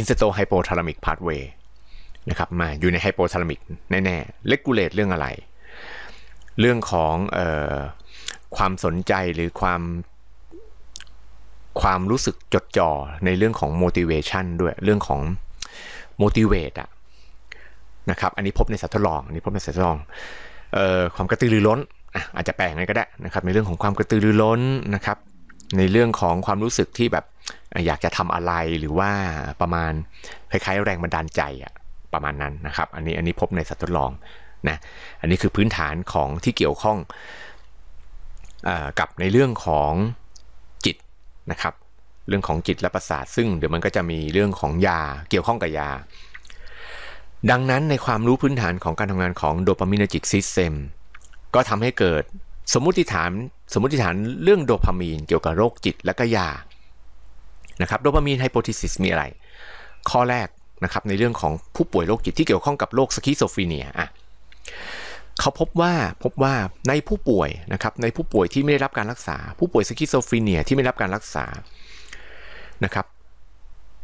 i n s t o h y p o t h a l a m i c pathway นะครับมาอยู่ในไฮโปทาลามิกแน่ๆเลกูเลตเรื่องอะไร เรื่องของออความสนใจหรือความ ความรู้สึกจดจ่อในเรื่องของ motivation ด้วยเรื่องของ motivate อะนะครับ อันนี้พบในสัตว์ทดลองอันนี้พบในสัตว์ทดลอง ความกระตือรือร้น อาจจะแปลงอะไรก็ได้นะครับ ในเรื่องของความกระตือรือร้นนะครับ ในเรื่องของความรู้สึกที่แบบ อยากจะทำอะไรหรือว่าประมาณคล้ายๆ แรงบันดาลใจอะประมาณนั้นนะครับ อันนี้อันนี้พบในสัตว์ทดลอง นะ อันนี้คือพื้นฐานของที่เกี่ยวข้องอกับในเรื่องของจิตนะครับ เรื่องของจิตและประสาทซึ่งเดี๋ยวมันก็จะมีเรื่องของยาเกี่ยวข้องกับยาดังนั้นในความรู้พื้นฐานของการทำงานของโดปามินจิกซิสเต็มก็ทำให้เกิดสมมติฐานสมมติฐานเรื่องโดพามีนเกี่ยวกับโรคจิตและก็ยา นะครับโดพามีนไฮโปทิซิสมีอะไร ข้อแรกนะครับในเรื่องของผู้ป่วยโรคจิตที่เกี่ยวข้องกับโรคสคิโซฟีเนียอ่ะเขาพบว่าพบว่าในผู้ป่วยนะครับ ในผู้ป่วยที่ไม่ได้รับการรักษา ผู้ป่วยสคิโซฟีเนีย ที่ไม่ได้รับการรักษานะครับ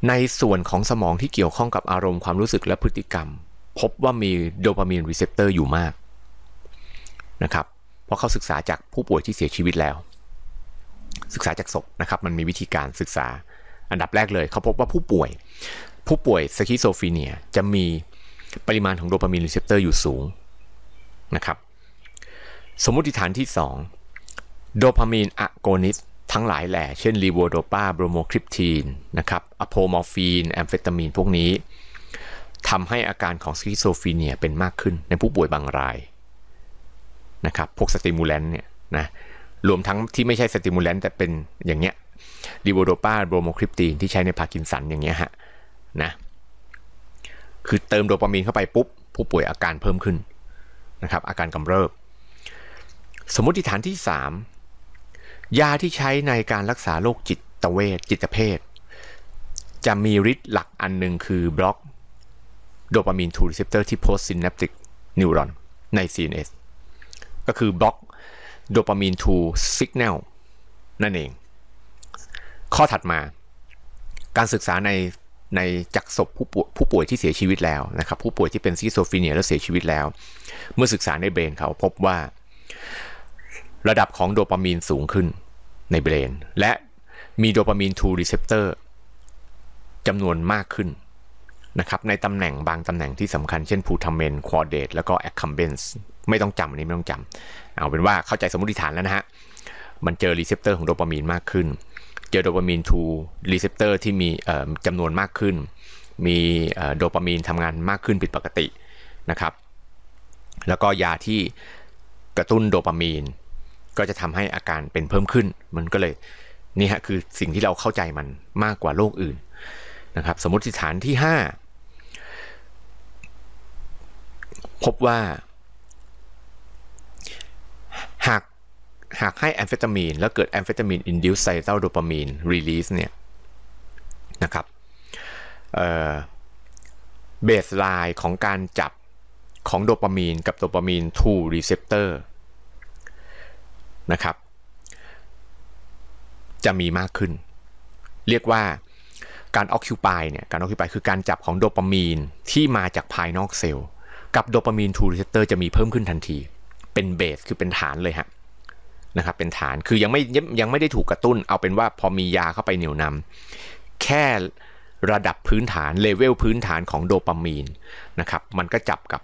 ในส่วนของสมองที่เกี่ยวข้องกับอารมณ์ความรู้สึกและพฤติกรรมพบว่ามีโดปามีนรีเซพเตอร์อยู่มากนะครับเพราะเขาศึกษาจากผู้ป่วยที่เสียชีวิตแล้ว ศึกษาจากศพนะครับมันมีวิธีการศึกษาอันดับแรกเลยเขาพบว่าผู้ป่วยผู้ป่วยสคิโซฟีเนียจะมีปริมาณของโดปามีนรีเซพเตอร์อยู่สูงนะครับสมมติฐานที่ 2โดพามีนอะโกนิสทั้งหลายแหล่เช่นลีโวโดปาโบรโมคริปทีนนะครับอะโพมอร์ฟีนแอมเฟตามีนพวกนี้ทำให้อาการของสคิโซฟีเนียเป็นมากขึ้นในผู้ป่วยบางรายนะครับพวกสติมูลแลนต์เนี่ยนะรวมทั้งที่ไม่ใช่สติมูลแลนต์แต่เป็นอย่างเงี้ยรีโวโดปาโบรโมคริปทีนที่ใช้ในพาร์กินสันอย่างเงี้ยฮะนะคือเติมโดปามีนเข้าไปปุ๊บผู้ป่วยอาการเพิ่มขึ้นนะครับอาการกำเริบ สมมติฐานที่ 3ยาที่ใช้ในการรักษาโรคจิตเวชจิตเภทจะมีฤทธิ์หลักอันหนึ่งคือบล็อกโดปามีนทูรีเซปเตอร์ที่โพสซินแนปติกนิวรอนใน CNS ก็คือบล็อกโดปามีนทูสิกแนลนั่นเอง ข้อถัดมา การศึกษาในในจักศพผู้ป่วยผู้ป่วยที่เสียชีวิตแล้วนะครับ ผู้ป่วยที่เป็นซิโซฟีเนีย แล้วเสียชีวิตแล้ว เมื่อศึกษาในเบรนเขาพบว่าระดับของโดปามีนสูงขึ้นในเบรนและมีโดปามีนทูรีเซปเตอร์จำนวนมากขึ้นนะครับในตำแหน่งบางตำแหน่งที่สำคัญ เช่นพูทัมเมนควอเดตแล้วก็แอคคัมเบนส์ไม่ต้องจำอันนี้ไม่ต้องจำเอาเป็นว่าเข้าใจสมมติฐานแล้วนะฮะ มันเจอรีเซพเตอร์ของโดปามีนมากขึ้น เจอโดปามีนทูรีเซพเตอร์ที่มีจำนวนมากขึ้น มีโดปามีนทำงานมากขึ้นผิดปกตินะครับแล้วก็ยาที่กระตุ้นโดปามีนก็จะทำให้อาการเป็นเพิ่มขึ้น มันก็เลย นี่ฮะคือสิ่งที่เราเข้าใจมันมากกว่าโรคอื่นนะครับสมมติฐานที่ 5 พบว่า หากหากให้แอมเฟตามีนแล้วเกิดแอมเฟตามีนอินดิวไซเตลโดปามีนรีลีสเนี่ยนะครับเบสไลน์ของการจับของโดปามีนกับโดปามีน2รีเซปเตอร์นะครับ จะมีมากขึ้น เรียกว่าการออคิวปายเนี่ยการออคิวปายคือการจับของโดปามีน ที่มาจากภายนอกเซลล์กับโดปามีนทูรีเซเตอร์จะมีเพิ่มขึ้นทันที เป็นเบสคือเป็นฐานเลยฮะนะครับ เป็นฐานคือยังไม่ยังไม่ได้ถูกกระตุ้นเอาเป็นว่าพอมียาเข้าไปเหนี่ยวนำ แค่ระดับพื้นฐานเลเวลพื้นฐานของโดปามีนนะครับมันก็จับกับ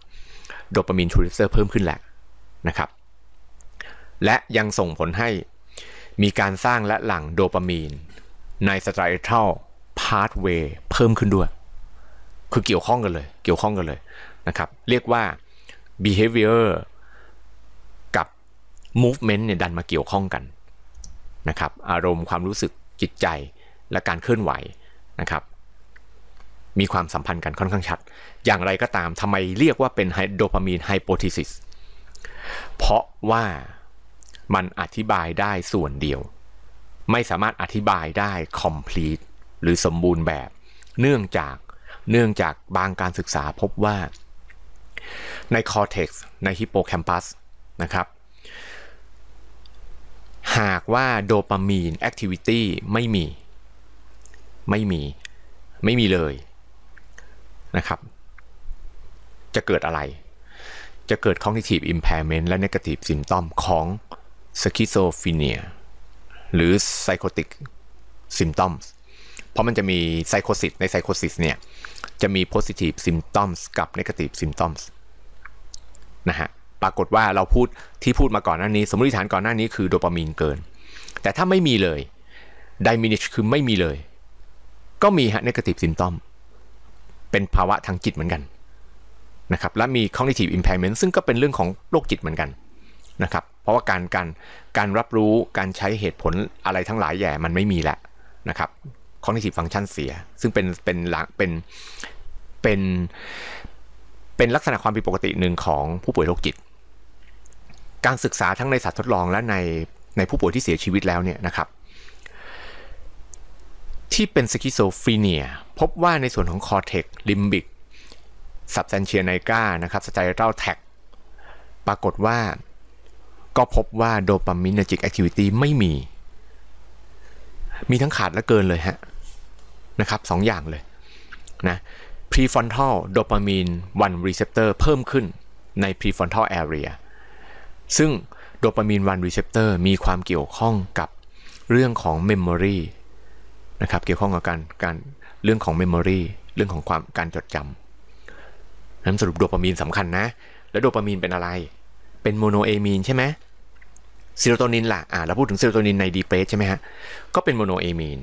โดปามีนทรูริเซอร์เพิ่มขึ้นแหละนะครับและยังส่งผลให้มีการสร้างและหลั่งโดปามีน ในสไตรเทัลพาสเวย์เพิ่มขึ้นด้วย คือเกี่ยวข้องกันเลย เกี่ยวข้องกันเลยนะครับ เรียกว่า behavior กับ movement เนี่ยดันมาเกี่ยวข้องกันนะครับ อารมณ์ความรู้สึกจิตใจและการเคลื่อนไหวนะครับ มีความสัมพันธ์กันค่อนข้างชัด อย่างไรก็ตามทำไมเรียกว่าเป็นโดปามีนไฮโปทิซิสเพราะว่ามันอธิบายได้ส่วนเดียว ไม่สามารถอธิบายได้ complete หรือสมบูรณ์แบบเนื่องจากเนื่องจากบางการศึกษาพบว่าในคอร์เทกซ์ในฮิปโปแคมปัสนะครับหากว่าโดปามีนแอคทิวิตี้ไม่มีไม่มีไม่มีเลยนะครับ จะเกิดอะไร จะเกิด cognitive impairment และ negative symptom ของสคิโซฟีเนียหรือไซโคติกซิมตอมส์เพราะมันจะมีไซโคซิสในไซโคซิสเนี่ยจะมีโพซิทีฟซิมตอมส์กับเนกาทีฟซิมตอมส์นะฮะปรากฏว่าเราพูดที่พูดมาก่อนหน้านี้ สมมติฐานก่อนหน้านี้คือโดปามีนเกิน แต่ถ้าไม่มีเลยดิมินิชคือไม่มีเลยก็มีฮะเนกาทีฟซิมตอมเป็นภาวะทางจิตเหมือนกันนะครับ และมี cognitive impairment ซึ่งก็เป็นเรื่องของโรคจิตเหมือนกันนะครับเพราะว่าการการการรับรู้การใช้เหตุผลอะไรทั้งหลายแย่มันไม่มีแล้วนะครับ ข้อ n i t i v ฟัง n c t i o เสีย ซึ่งเป็นเป็นหลักเป็นเป็น เป็นลักษณะความผิดปกติหนึ่งของผู้ป่วยโรคจิต การศึกษาทั้งในสัตว์ทดลองและในในผู้ป่วยที่เสียชีวิตแล้วเนี่ยนะครับ ที่เป็นสกิโซฟรีเนียพบว่าในส่วนของคอเทกลิมบิกสับแซนเชียไนกานะครับสไตรัลแท็กปรากฏว่าก็พบว่าโดปามินจิกแอคทิวิตี้ไม่มี มีทั้งขาดและเกินเลยฮะ นะครับสองอย่างเลยนะ prefrontal d o p a m i นร1 receptor เพิ่มขึ้นใน prefrontal area ซึ่งโดปามีน1 receptor มีความเกี่ยวข้องกับเรื่องของ memory นะครับเกี่ยวข้องกับการการเรื่องของ memory เรื่องของความการจดจำนั้นสรุปโดปามีนสำคัญนะ แล้วโดปามีนเป็นอะไรเป็นโมโนเอมีนใช่ไหมซีโรโทนินล่ะอ่าเราพูดถึงซีโรโทนินในดีเพรสใช่ไหมฮะ ก็เป็นโมโนเอมีน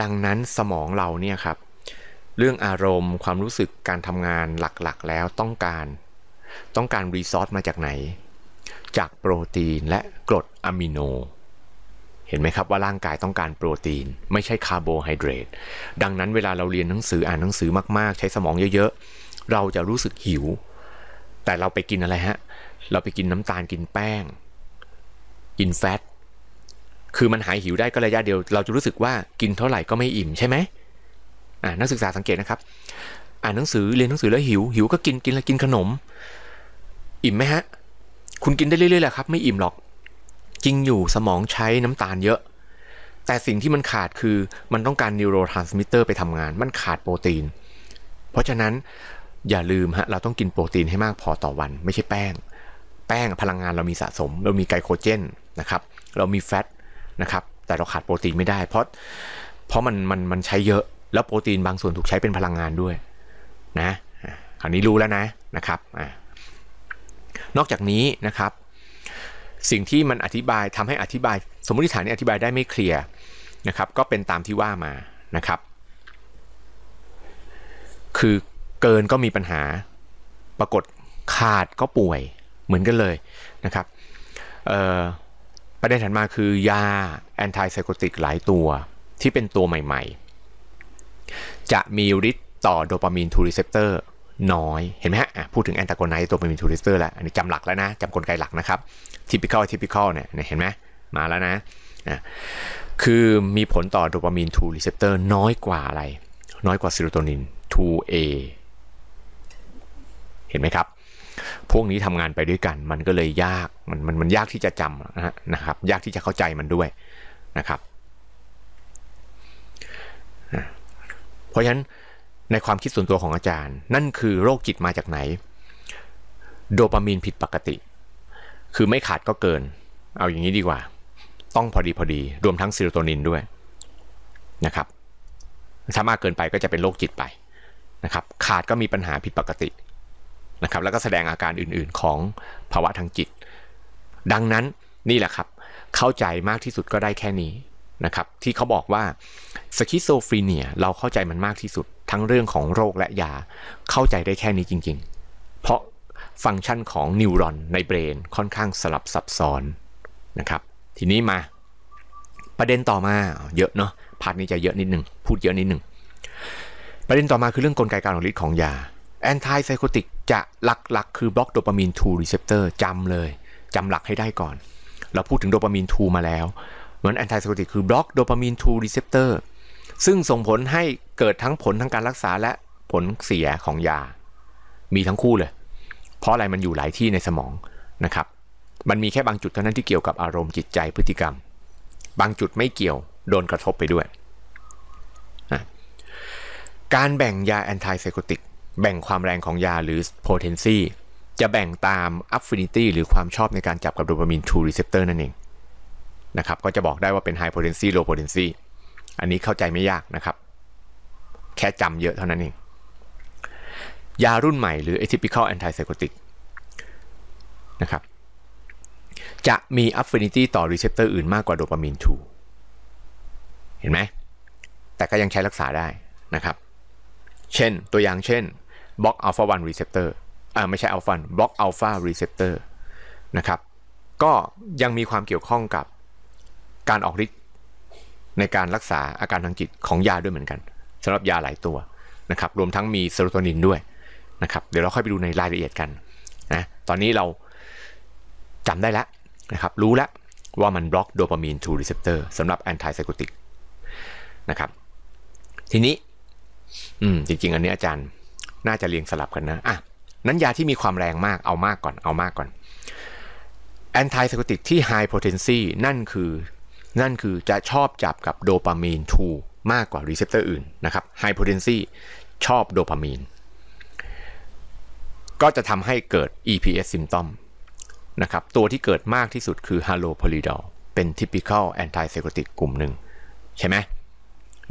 ดังนั้นสมองเราเนี่ยครับ เรื่องอารมณ์ความรู้สึกการทำงานหลักๆแล้วต้องการ ต้องการรีซอสมาจากไหน จากโปรตีนและกรดอะมิโน เห็นไหมครับว่าร่างกายต้องการโปรตีน ไม่ใช่คาร์โบไฮเดรต ดังนั้นเวลาเราเรียนหนังสืออ่านหนังสือมากๆ ใช้สมองเยอะๆ เราจะรู้สึกหิว แต่เราไปกินอะไรฮะ เราไปกินน้ำตาลกินแป้งอินแฟตคือมันหายหิวได้ก็ระยะเดียว เราจะรู้สึกว่ากินเท่าไหร่ก็ไม่อิ่มใช่ไหมอ่านักศึกษาสังเกตนะครับ อ่านหนังสือเรียนหนังสือแล้วหิวหิวก็กินกินแล้วกินขนม อิ่มไหมฮะ คุณกินได้เรื่อยๆแหละครับไม่อิ่มหรอก จริงอยู่สมองใช้น้ำตาลเยอะ แต่สิ่งที่มันขาดคือมันต้องการนิวโรทรานสมิเตอร์ไปทำงานมันขาดโปรตีน เพราะฉะนั้นอย่าลืมฮะเราต้องกินโปรตีนให้มากพอต่อวัน ไม่ใช่แป้ง แป้งพลังงานเรามีสะสมเรามีไกลโคเจนนะครับเรามีแฟตนะครับแต่เราขาดโปรตีนไม่ได้ เพราะเพราะมันมันมันใช้เยอะแล้วโปรตีนบางส่วนถูกใช้เป็นพลังงานด้วยนะคราวนี้รู้แล้วนะนะครับนอกจากนี้นะครับ สิ่งที่มันอธิบายทำให้อธิบาย สมมติฐานนี้อธิบายได้ไม่เคลียร์นะครับก็เป็นตามที่ว่ามานะครับ คือเกินก็มีปัญหาปรากฏขาดก็ป่วยเหมือนกันเลยนะครับประเด็นถัดมาคือ ยาแอนตี้ไซโคติกหลายตัว ที่เป็นตัวใหม่ๆจะมีฤทธิ์ต่อโดปามีนทูรีเซปเตอร์น้อยเห็นไหมฮะพูดถึงแอนตากอไนต์ตัวดปามีนทูริปเตอร์แล้วอันนี้จำหลักแล้วนะ จำกลไกหลักนะครับทิปิคอลทิปิคอลเนี่ยเห็นไหมมาแล้วนะนะคือมีผลต่อโดปามีนทูรีเซปเตอร์น้อยกว่าอะไร น้อยกว่าซีโรโทนิน 2A เห็นไหมครับพวกนี้ทำงานไปด้วยกัน มันก็เลยยากมันมันมันยากที่จะจำนะนะครับยากที่จะเข้าใจมันด้วยนะครับเพราะฉะนั้นในความคิดส่วนตัวของอาจารย์ นั่นคือโรคจิตมาจากไหนโดปามีนผิดปกติคือไม่ขาดก็เกิน เอาอย่างนี้ดีกว่า ต้องพอดีพอดีรวมทั้งซีโรโทนินด้วยนะครับถ้ามากเกินไปก็จะเป็น โรคจิตไปนะครับขาดก็มีปัญหาผิดปกตินะครับแล้วก็แสดงอาการอื่นๆของภาวะทางจิต ดังนั้นนี่แหละครับ เข้าใจมากที่สุดก็ได้แค่นี้นะครับ ที่เขาบอกว่าสคิโซฟรีเนียเราเข้าใจมันมากที่สุด ทั้งเรื่องของโรคและยาเข้าใจได้แค่นี้จริงๆ เพราะฟังก์ชันของนิวรอนในเบรน ค่อนข้างสลับซับซ้อนนะครับทีนี้มา ประเด็นต่อมา เยอะเนาะพาร์ทนี้จะเยอะนิดหนึ่งพูดเยอะนิดหนึ่งประเด็นต่อมาคือเรื่องกลไกการออกฤทธิ์ของยาแอนตี้ไซโคติกจะหลักๆ คือบล็อกโดปามีน2รีเซพเตอร์จำเลย จำหลักให้ได้ก่อน เราพูดถึงโดปามีน2มาแล้ว เหมือนแอนตี้ไซโคติกคือบล็อกโดปามีน2รีเซพเตอร์ซึ่งส่งผลให้เกิดทั้งผลทางการรักษาและผลเสียของยา มีทั้งคู่เลย เพราะอะไรมันอยู่หลายที่ในสมองนะครับ มันมีแค่บางจุดเท่านั้นที่เกี่ยวกับอารมณ์จิตใจพฤติกรรม บางจุดไม่เกี่ยวโดนกระทบไปด้วยการแบ่งยาแอนตี้ไซโคติกแบ่งความแรงของยาหรือ potency จะแบ่งตาม affinity หรือความชอบในการจับกับโดปามีน2 receptor นั่นเองนะครับ ก็จะบอกได้ว่าเป็น high potency low potency อันนี้เข้าใจไม่ยากนะครับ แค่จำเยอะเท่านั้นเอง ยารุ่นใหม่หรือ atypical antipsychotic นะครับ จะมี affinity ต่อ receptor อื่นมากกว่าโดปามีน 2 เห็นไหม แต่ก็ยังใช้รักษาได้นะครับ เช่นตัวอย่างเช่นบล็อกอัลฟาวันรีเซพเตอร์อ่าไม่ใช่อัลฟาบล็อกอัลฟารีเซพเตอร์นะครับ ก็ยังมีความเกี่ยวข้องกับการออกฤทธิ์ในการรักษาอาการทางจิตของยาด้วยเหมือนกันสำหรับยาหลายตัวนะครับ รวมทั้งมีเซโรโทนินด้วยนะครับเดี๋ยวเราค่อยไปดูในรายละเอียดกันนะตอนนี้เราจำได้แล้วนะครับ รู้แล้วว่ามันบล็อกโดปามีน2รีเซพเตอร์สำหรับแอนตี้ไซโคติกนะครับ ทีนี้อืมจริงๆ อันนี้อาจารย์น่าจะเรียงสลับกันนะอ่ะนั้นยาที่มีความแรงมากเอามากก่อน เอามากก่อนแอนตี้ไซโคติกที่ไฮโปเทนซีนั่นคือ นั่นคือจะชอบจับกับโดปามีน2มากกว่ารีเซพเตอร์อื่นนะครับไฮโปเทนซีชอบโดปามีน ก็จะทำให้เกิด EPS symptom นะครับ ตัวที่เกิดมากที่สุดคือฮาโลโพลิดอลเป็น typical antipsychotic กลุ่มหนึ่งใช่ไหม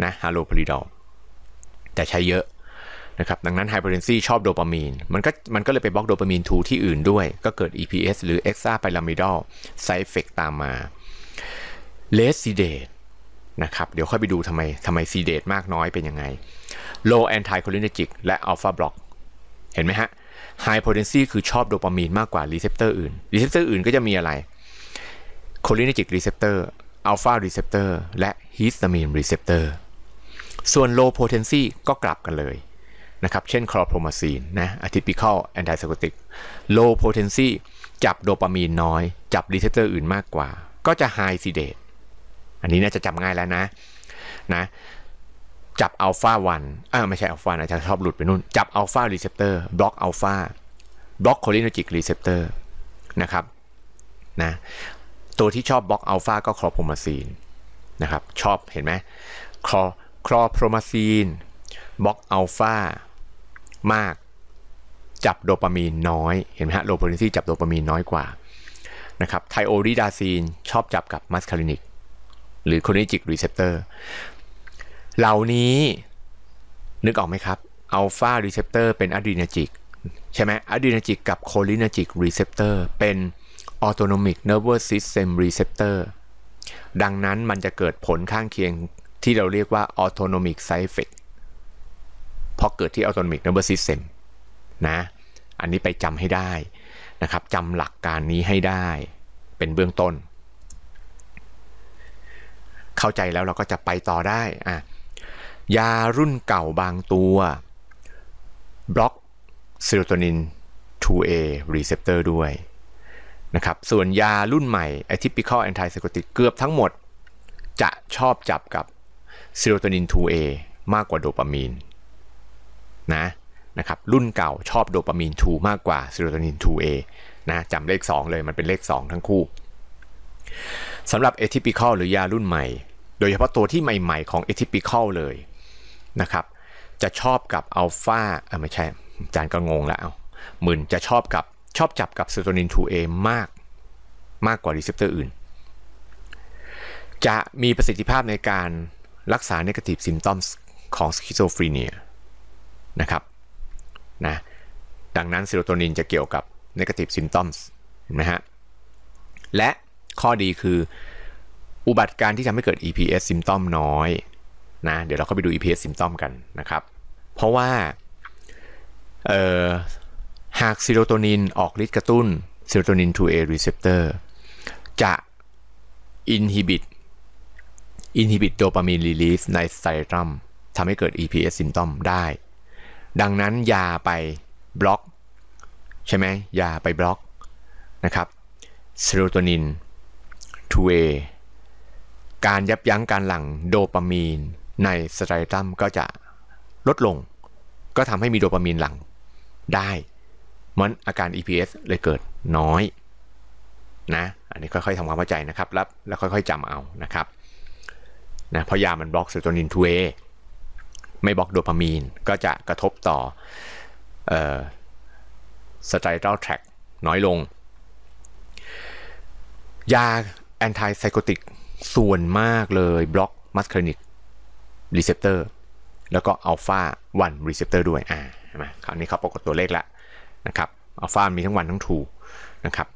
นะฮาโลโพลิดอลแต่ใช้เยอะนะครับดังนั้นไฮเปอร์เทนซีชอบโดปามีน มันก็มันก็เลยไปบล็อกโดปามีนทูที่อื่นด้วย ก็เกิด EPS หรือ extra pyramidal side effect ตามมา เลสซีเดตนะครับ เดี๋ยวค่อยไปดูทำไมทำไมซีเดตมากน้อยเป็นยังไง low anti cholinergic และ alpha block เห็นไหมฮะ ไฮโพเทนซี c คือชอบโดปามีนมากกว่ารีเซพเตอร์อื่น รีเซพเตอร์อื่นก็จะมีอะไร cholinergic receptor ลฟารีเซพเตอร์ และฮิสตามีนรีเซพเตอร์ ส่วนโลโพเทนซีก็กลับกันเลยนะครับ เช่นคลอโพรมาซีนนะอะทิปิคอลแอนติไซโคติก โลโพเทนซีจับโดปามีนน้อย จับรีเซพเตอร์อื่นมากกว่า ก็จะไฮซีเดตอันนี้น่าจะจำง่ายแล้วนะนะ จับอัลฟาวันอ่าไม่ใช่อัลฟานะจะชอบหลุดไปนู่น จับอัลฟารีเซพเตอร์บล็อกอัลฟา บล็อกโคลิโนจิกรีเซพเตอร์นะครับนะ ตัวที่ชอบบล็อกอัลฟา ก็คลอโพรมาซีนนะครับ ชอบเห็นไหมคลอคลอโพรมาซีนบล็อกอัลฟามากจับโดปามีนน้อย เห็นไหมฮะโลโพลินซีจับโดปามีนน้อยกว่านะครับไทโอริดาซีนชอบจับกับมัสคารินิกหรือโคนิจิกรีเซพเตอร์เหล่านี้นึกออกไหมครับอัลฟารีเซพเตอร์เป็นอะดรีนาจิกใช่ไหมอะดรีนาจิกกับโคลินาจิกรีเซพเตอร์เป็นออโตโนมิกเนอร์เวอร์ซิสเซมรีเซพเตอร์ดังนั้นมันจะเกิดผลข้างเคียงที่เราเรียกว่าออโตโนมิกไซเฟกเพราะเกิดที่อ u ต o มิก i c nervous system นะ อันนี้ไปจำให้ได้นะครับจำหลักการนี้ให้ได้เป็นเบื้องต้น เข้าใจแล้วเราก็จะไปต่อได้อ่ะยารุ่นเก่าบางตัวบล็อกเซโรโทนิน 2A receptor ด้วยนะครับส่วนยารุ่นใหม่ atypical antipsychotic เกือบทั้งหมด จะชอบจับกับเซโรโทนิน 2A มากกว่าโดปามีนนะนะครับรุ่นเก่าชอบโดปามีน 2 มากกว่าซีโรโทนิน 2A นะจำเลข 2 เลย มันเป็นเลข 2 ทั้งคู่สำหรับอทิปิคอลหรือยารุ่นใหม่ โดยเฉพาะตัวที่ใหม่ๆ ของอทิปิคอลเลยนะครับจะชอบกับอัลฟาอ่าไม่ใช่จานก็งงแล้วหมื่นจะชอบกับชอบจับกับซีโรโทนิน 2A มากมากกว่ารีเซพเตอร์อื่น จะมีประสิทธิภาพในการรักษาเนกาทีฟซิมตอมของสคิโซฟรีเนียนะครับนะดังนั้นเซโรโทนินจะเกี่ยวกับ negative symptoms นะฮะ และข้อดีคืออุบัติการที่ทำให้เกิด EPS symptom น้อยนะเดี๋ยวเราก็ไปดู EPS symptom กันนะครับเพราะว่าหากซีโรโทนินออกฤทธิ์กระตุ้นซีโรโทนิน 2A receptor จะ inhibit inhibit โดปามีนรีลีสในไซรัมทำให้เกิด EPS symptom ได้ดังนั้นอย่าไปบล็อกใช่ไหมอย่าไปบล็อกนะครับเซโรโทนิน 2A การยับยั้งการหลั่งโดปามีน ในสไตรตัมก็จะลดลง ก็ทำให้มีโดปามีนหลั่งได้มันอาการ EPS เลยเกิดน้อยนะอันนี้ค่อยๆทำความเข้าใจนะครับ แล้วแล้วค่อยๆจำเอานะครับนะเพราะยามันบล็อกเซโรโทนิน 2A ไม่บล็อกโดปามีนก็จะกระทบต่อสไตรทัลแทร็กน้อยลง ยาแอนตี้ไซโคติกส่วนมากเลยบล็อกมัสคารินิกรีเซพเตอร์แล้วก็อัลฟาวันรีเซพเตอร์ด้วยอ่าใช่ไหมคราวนี้เขาปรากฏตัวเลขแล้วนะครับอัลฟา มีทั้งวันทั้งทูนะครับ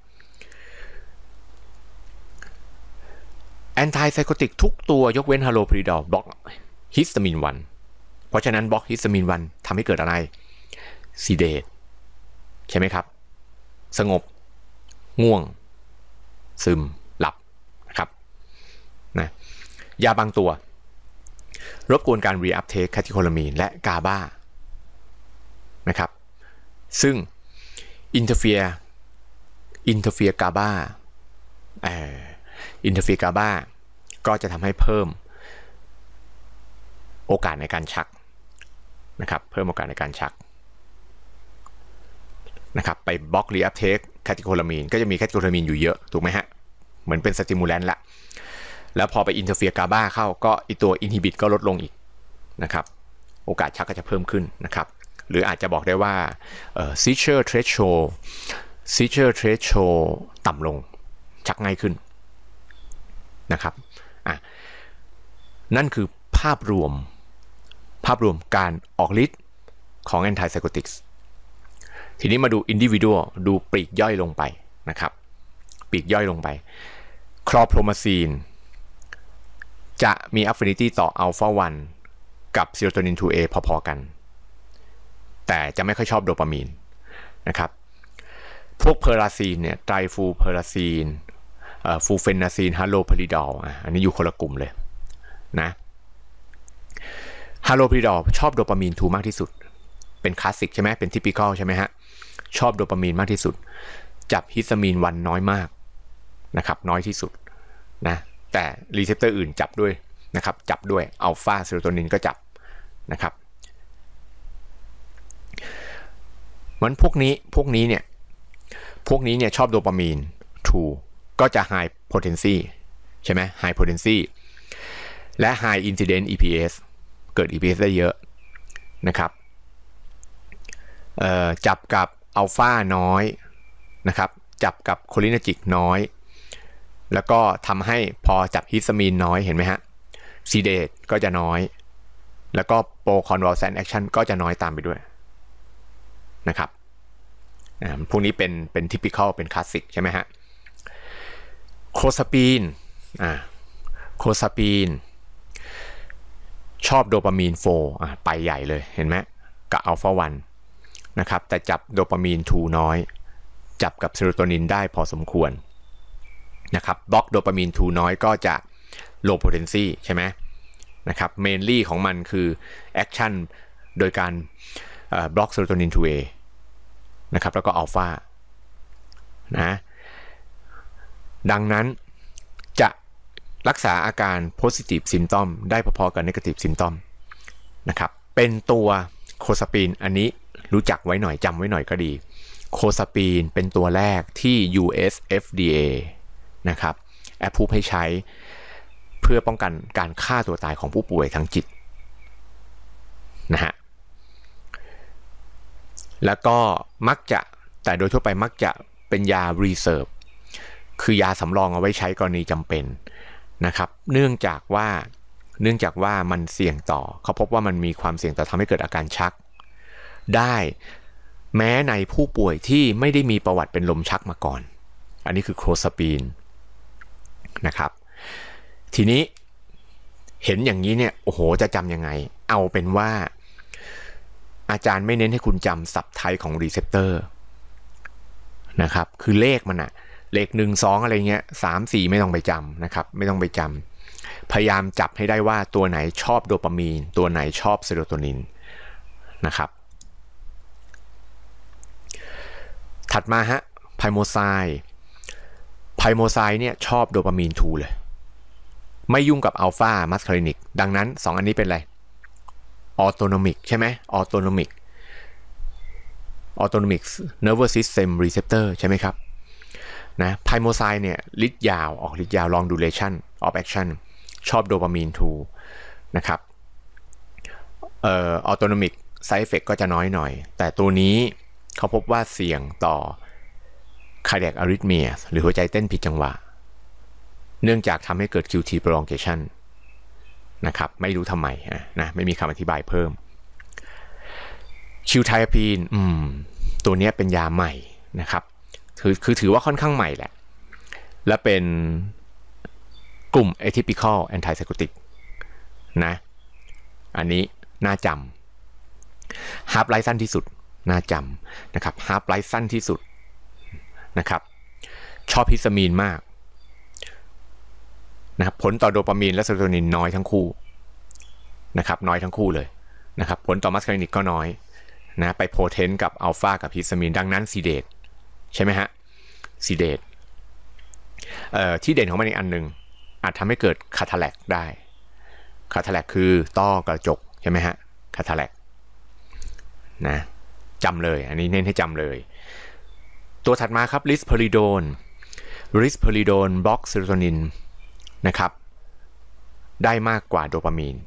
แอนตี้ไซโคติกทุกตัวยกเว้นฮาโลพรีดอลบล็อกฮิสตามินวันเพราะฉะนั้นบล็อกฮิสตามีนวันทำให้เกิดอะไรซีเดตใช่ไหมครับ สงบ ง่วง ซึมหลับ นะครับนะยาบางตัว รบกวนการรีอัพเทคแคทิโคลามีนและกาบานะครับ ซึ่งอินเทอร์เฟียอินเทอร์เฟียกาบาอินเทอร์เฟียกาบาก็จะทำให้เพิ่ม โอกาสในการชักนะครับเพิ่มโอกาสในการชักนะครับไปบล็อกรีอัพเทคแคติโคลามีนก็จะมีแคติโคลามีนอยู่เยอะถูกไหมฮะเหมือนเป็นสติมูลแลนละแล้วพอไปอินเทอร์เฟียกาบาเข้าก็อีตัวอินฮิบิต ก็ลดลงอีกนะครับ โอกาสชักก็จะเพิ่มขึ้นนะครับ หรืออาจจะบอกได้ว่าซีเชอร์เทรชโชว์ซีเชอร์เทรชโชว์ต่ำลงชักง่ายขึ้นนะครับอ่ะนั่นคือภาพรวมภาพรวมการออกฤทธิ์ของแอนตี้ไซโคติกส์ทีนี้มาดูอินดิวิดวลดูปลีกย่อยลงไปนะครับปลีกย่อยลงไปคลอโพรมาซีนจะมีอัฟฟินิตี้ต่ออัลฟา1กับซีโรโทนิน 2A พอๆกัน แต่จะไม่ค่อยชอบโดปามีนนะครับพวกเพอราซีนเนี่ยไตรฟูเพอราซีนฟูเฟนนาซีนฮัลโลพลิดอลอันนี้อยู่คนละกลุ่มเลยนะฮาโลพิดอชอบโดปามีนทูมากที่สุด เป็นคลาสสิกใช่ไหมเป็นทิปิคอลใช่ไหมฮะชอบโดปามีนมากที่สุด จับฮิสตามีนวันน้อยมากนะครับน้อยที่สุดนะแต่รีเซพเตอร์อื่นจับด้วยนะครับจับด้วยอัลฟาเซโรโทนินก็จับนะครับมันพวกนี้พวกนี้เนี่ยพวกนี้เนี่ยชอบโดปามีนทูก็จะไฮโพเทนซีใช่ไหมไฮโพเทนซีและนซิเดนต์อีพี EPS เกิด EPS ได้เยอะนะครับจับกับอัลฟาน้อยนะครับจับกับโคลินจิกน้อย แล้วก็ทำให้พอจับฮิสตามีนน้อย เห็นไหมฮะซีเดตก็จะน้อย แล้วก็โปรคอนวอลแซนแอคชั่นก็จะน้อยตามไปด้วย นะครับพวกนี้เป็นเป็นทิปิคอลเป็นคลาสสิกใช่ไหมฮะโคสปีนอ่าโคสปีนชอบโดปามีนโฟอ่ะไปใหญ่เลยเห็นไหมกับอัลฟาวันนะครับแต่จับโดปามีนทูน้อย จับกับเซโรโทนินได้พอสมควรนะครับบล็อกโดปามีนทูน้อยก็จะโลโพเทนซีใช่ไหมนะครับเมนลี่ของมันคือแอคชั่นโดยการบล็อกเซโรโทนิน 2A นะครับแล้วก็อัลฟานะดังนั้นรักษาอาการ positive symptom ได้พอๆกับ negative symptom นะครับ เป็นตัวโคซาปีนอันนี้รู้จักไว้หน่อยจำไว้หน่อยก็ดีโคซาปีนเป็นตัวแรกที่ US FDA นะครับแอปพูให้ใช้เพื่อป้องกันการฆ่าตัวตายของผู้ป่วยทางจิตนะฮะแล้วก็มักจะแต่โดยทั่วไปมักจะเป็นยา reserve คือยาสำรองเอาไว้ใช้กรณีจำเป็นนะครับเนื่องจากว่าเนื่องจากว่ามันเสี่ยงต่อเขาพบว่ามันมีความเสี่ยงต่อทำให้เกิดอาการชัก ได้แม้ในผู้ป่วยที่ไม่ได้มีประวัติเป็นลมชักมาก่อน อันนี้คือโครสปีนนะครับทีนี้เห็นอย่างนี้เนี่ยโอ้โห จะจำยังไง เอาเป็นว่า อาจารย์ไม่เน้นให้คุณจำสับไทยของรีเซพเตอร์นะครับคือเลขมันอะเลขหนึ่งสองอะไรเงี้ยสามสี่ไม่ต้องไปจำนะครับ ไม่ต้องไปจำพยายามจับให้ได้ว่าตัวไหนชอบโดปามีน ตัวไหนชอบเซโรโทนิน นะครับ ถัดมาฮะไพโมไซไพโมไซเนี่ยชอบโดปามีนทูเลย ไม่ยุ่งกับอัลฟามัสคารินิกดังนั้น 2 อันนี้เป็นอะไรออโตโนมิกใช่ไหมออโตโนมิกออโตโนมิกเนอร์เวอร์ซิสเต็มรีเซพเตอร์ใช่ไหมครับนะไทโมไซเนี่ยฤทธิ์ยาวออกฤทธิ์ยาวลองดูเลชั่น ออฟแอคชั่น ชอบโดปามีนทูนะครับเอ่อออโตโนมิกไซเฟกก็จะน้อยหน่อย แต่ตัวนี้เขาพบว่าเสี่ยงต่อคาเดกอาริทเมียหรือหัวใจเต้นผิดจังหวะ เนื่องจากทำให้เกิด QT prolongation นะครับ ไม่รู้ทำไมนะไม่มีคำอธิบายเพิ่ม ชิวไทอพีนตัวนี้เป็นยาใหม่นะครับคือคือถือว่าค่อนข้างใหม่แหละ และเป็นกลุ่ม atypical antipsychotic นะอันนี้น่าจำฮาร์ปไลท์สั้นที่สุด น่าจำนะครับฮาร์ปไลท์สั้นที่สุดนะครับชอบพิสมีนมากนะครับผลต่อโดปามีน และเซโรโทนินน้อยทั้งคู่นะครับน้อยทั้งคู่เลยนะครับผลต่อมัสคารินิกก็น้อยนะไปโพเทนต์กับอัลฟากับพิสมีน ดังนั้นซีเดทใช่ไหมฮะซีเดตที่เด่นของมันอีกอันหนึ่งอาจทำให้เกิดคาทาเลกได้คาทาเลกคือต้อกระจกใช่ไหมฮะคาทาเลกนะจำเลย อันนี้เน้นให้จำเลย ตัวถัดมาครับลิสพอริโดนลิสพอริโดนบล็อกเซโรโทนินนะครับได้มากกว่าโดปามีน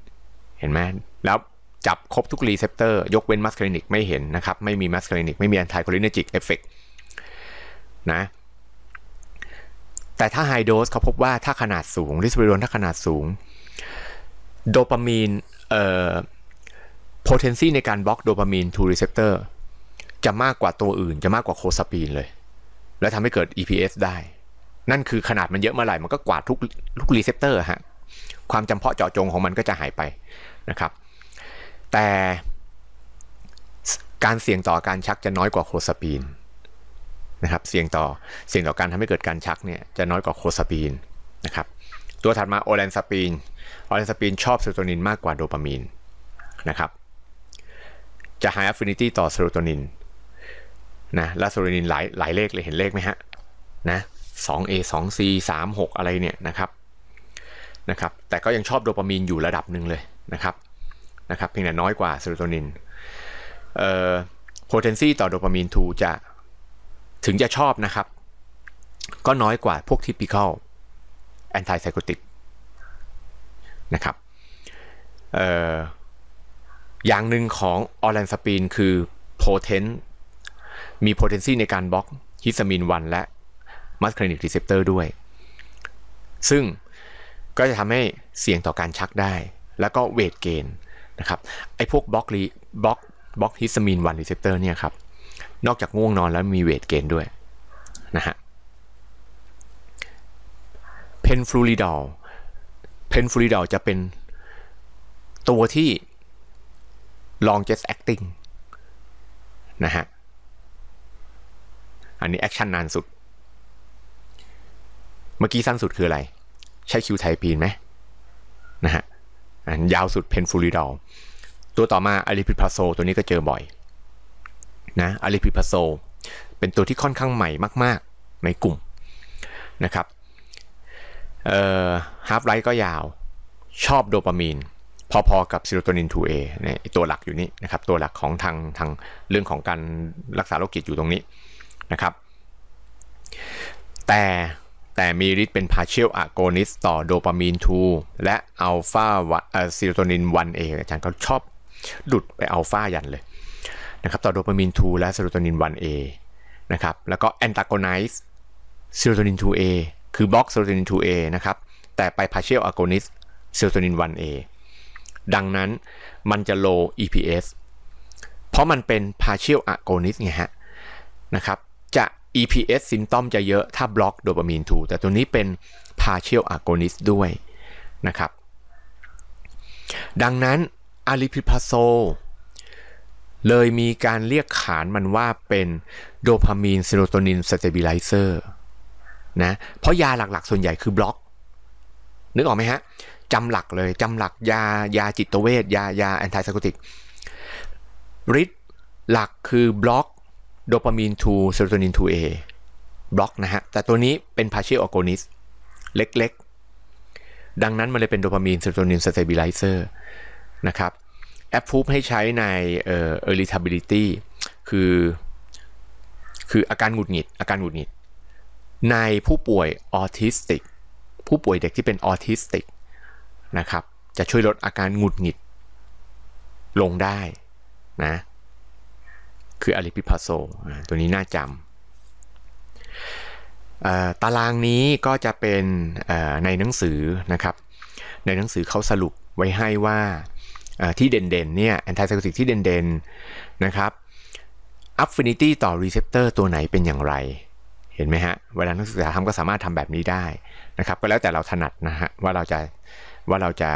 เห็นไหมแล้วจับครบทุกรีเซพเตอร์ ยกเว้นมัสคารินิกไม่เห็นนะครับไม่มีมัสคารินิกไม่มีแอนทาโคลินจิกเอฟเฟกต์นะแต่ถ้าไฮโดสเขาพบว่าถ้าขนาดสูงริสเบรนถ้าขนาดสูง โดปามีนเอ่อ potency ในการบล็อกโดปามีนทูริเซปเตอร์จะมากกว่าตัวอื่นจะมากกว่าโคสปีนเลย แล้วทำให้เกิด EPS ได้ นั่นคือขนาดมันเยอะเมื่อไหร่มันก็กวาดทุกทุกรีเซปเตอร์ฮะความจำเพาะเจาะจงของมันก็จะหายไปนะครับแต่การเสี่ยงต่อการชักจะน้อยกว่าโคสปีนนะครับเสี่ยงต่อเสี่ยงต่อการทำให้เกิดการชักเนี่ยจะน้อยกว่าโคสปีนนะครับตัวถัดมาโอแลนสปีน โอแลนสปีนชอบเซโรโทนินมากกว่าโดปามีนนะครับจะไฮ g อฟฟินิตี้ต่อเซโรโทนินนะและเซโรโทนินหลายหลายเลขเลยเห็นเลขไหมฮะนะ 2A 2C 3 6อะไรเนี่ยนะครับนะครับแต่ก็ยังชอบโดปามีนอยู่ระดับหนึ่งเลยนะครับนะครับเพียงแต่น้อยกว่าเซโรโทนินเอ่อโพเทนซีต่อโดปามีน 2 จะถึงจะชอบนะครับ ก็น้อยกว่าพวกท่ y p i c a l antipsychotic นะครับอย่างหนึ่งของออรันสปีนคือ potent มี potency ในการบล็อกฮิสตามีน1และมัสคลินิกรีเซปเตอร์ด้วย ซึ่งก็จะทำให้เสี่ยงต่อการชักได้แล้วก็เวทเกนนะครับไอ้พวกบล็อกรีบล็อกบล็อกฮิสตามีน1รีเซปเตอร์เนี่ยครับนอกจากง่วงนอนแล้วมีเวทเกนด้วยนะฮะเพนฟลูริดอลเพนฟลูริดอลจะเป็นตัวที่ long just acting นะฮะอันนี้แอคชั่นนานสุด เมื่อกี้สั้นสุดคืออะไร ใช้คิวไทปีนไหมนะฮะยาวสุดเพนฟูริดอลตัวต่อมาอะลิพิพาโซ ตัวนี้ก็เจอบ่อยนะอะลิพิพาโซ เป็นตัวที่ค่อนข้างใหม่มากๆในกลุ่ม นะครับเอ่อฮาร์ฟไลท์ก็ยาวชอบโดปามีน พอ ๆ กับซิโรโทนิน 2A เนี่ยตัวหลักอยู่นี่นะครับตัวหลักของทางทางเรื่องของการรักษาโรคจิตอยู่ตรงนี้นะครับแต่แต่มีฤทธิ์เป็น partial agonist ต่อโดปามีน 2 และอัลฟาซิโรโทนิน 1A อาจารย์เขาชอบดุดไปอัลฟายันเลยนะครับ ต่อโดปามีน 2 และเซโรโทนิน 1A นะครับ แล้วก็แอนตากอไนซ์เซโรโทนิน 2A คือบล็อกเซโรโทนิน 2A นะครับ แต่ไปพาเชียลอะโกนิสเซโรโทนิน 1A ดังนั้นมันจะ low EPS เพราะมันเป็นพาเชียลอะโกนิสไงฮะ นะครับ จะ EPS ซิมตอมจะเยอะถ้าบล็อกโดปามีน 2 แต่ตัวนี้เป็นพาเชียลอะโกนิสด้วย นะครับ ดังนั้นอะลิพิพาโซเลยมีการเรียกขานมันว่าเป็นโดพามีนเซโรโทนินสเตบิไลเซอร์นะเพราะยาหลักๆ ส่วนใหญ่คือบล็อกนึกออกไหมฮะ จำหลักเลย จำหลักยายาจิตเวชยายาแอนต้ไซโคติกฤทธิ์หลักคือบล็อกโดพามีน2เซโรโทนิน 2A บล็อกนะฮะ แต่ตัวนี้เป็นพาเชีย l อ g o n นิสเล็กๆ ดังนั้นมันเลยเป็นโดพามีนเซโรโทนินสเตบิไลเซอร์นะครับแอปพูฟให้ใช้ในเอ่อ irritability คือคืออาการหงุดหงิดอาการหงุดหงิด ในผู้ป่วยออทิสติกผู้ป่วยเด็กที่เป็นออทิสติกนะครับจะช่วยลดอาการหงุดหงิดลงได้นะคืออะลิปิพาโซตัวนี้น่าจำตารางนี้ก็จะเป็นในหนังสือนะครับ ในหนังสือเขาสรุปไว้ให้ว่าที่เด่นๆเนี่ยแอนตี้ไซโคติกที่เด่นๆนะครับอัฟฟินิตี้ต่อรีเซพเตอร์ตัวไหนเป็นอย่างไรเห็นไหมฮะ เวลานักศึกษาทำก็สามารถทำแบบนี้ได้นะครับก็แล้วแต่เราถนัดนะฮะว่าเราจะว่าเราจะ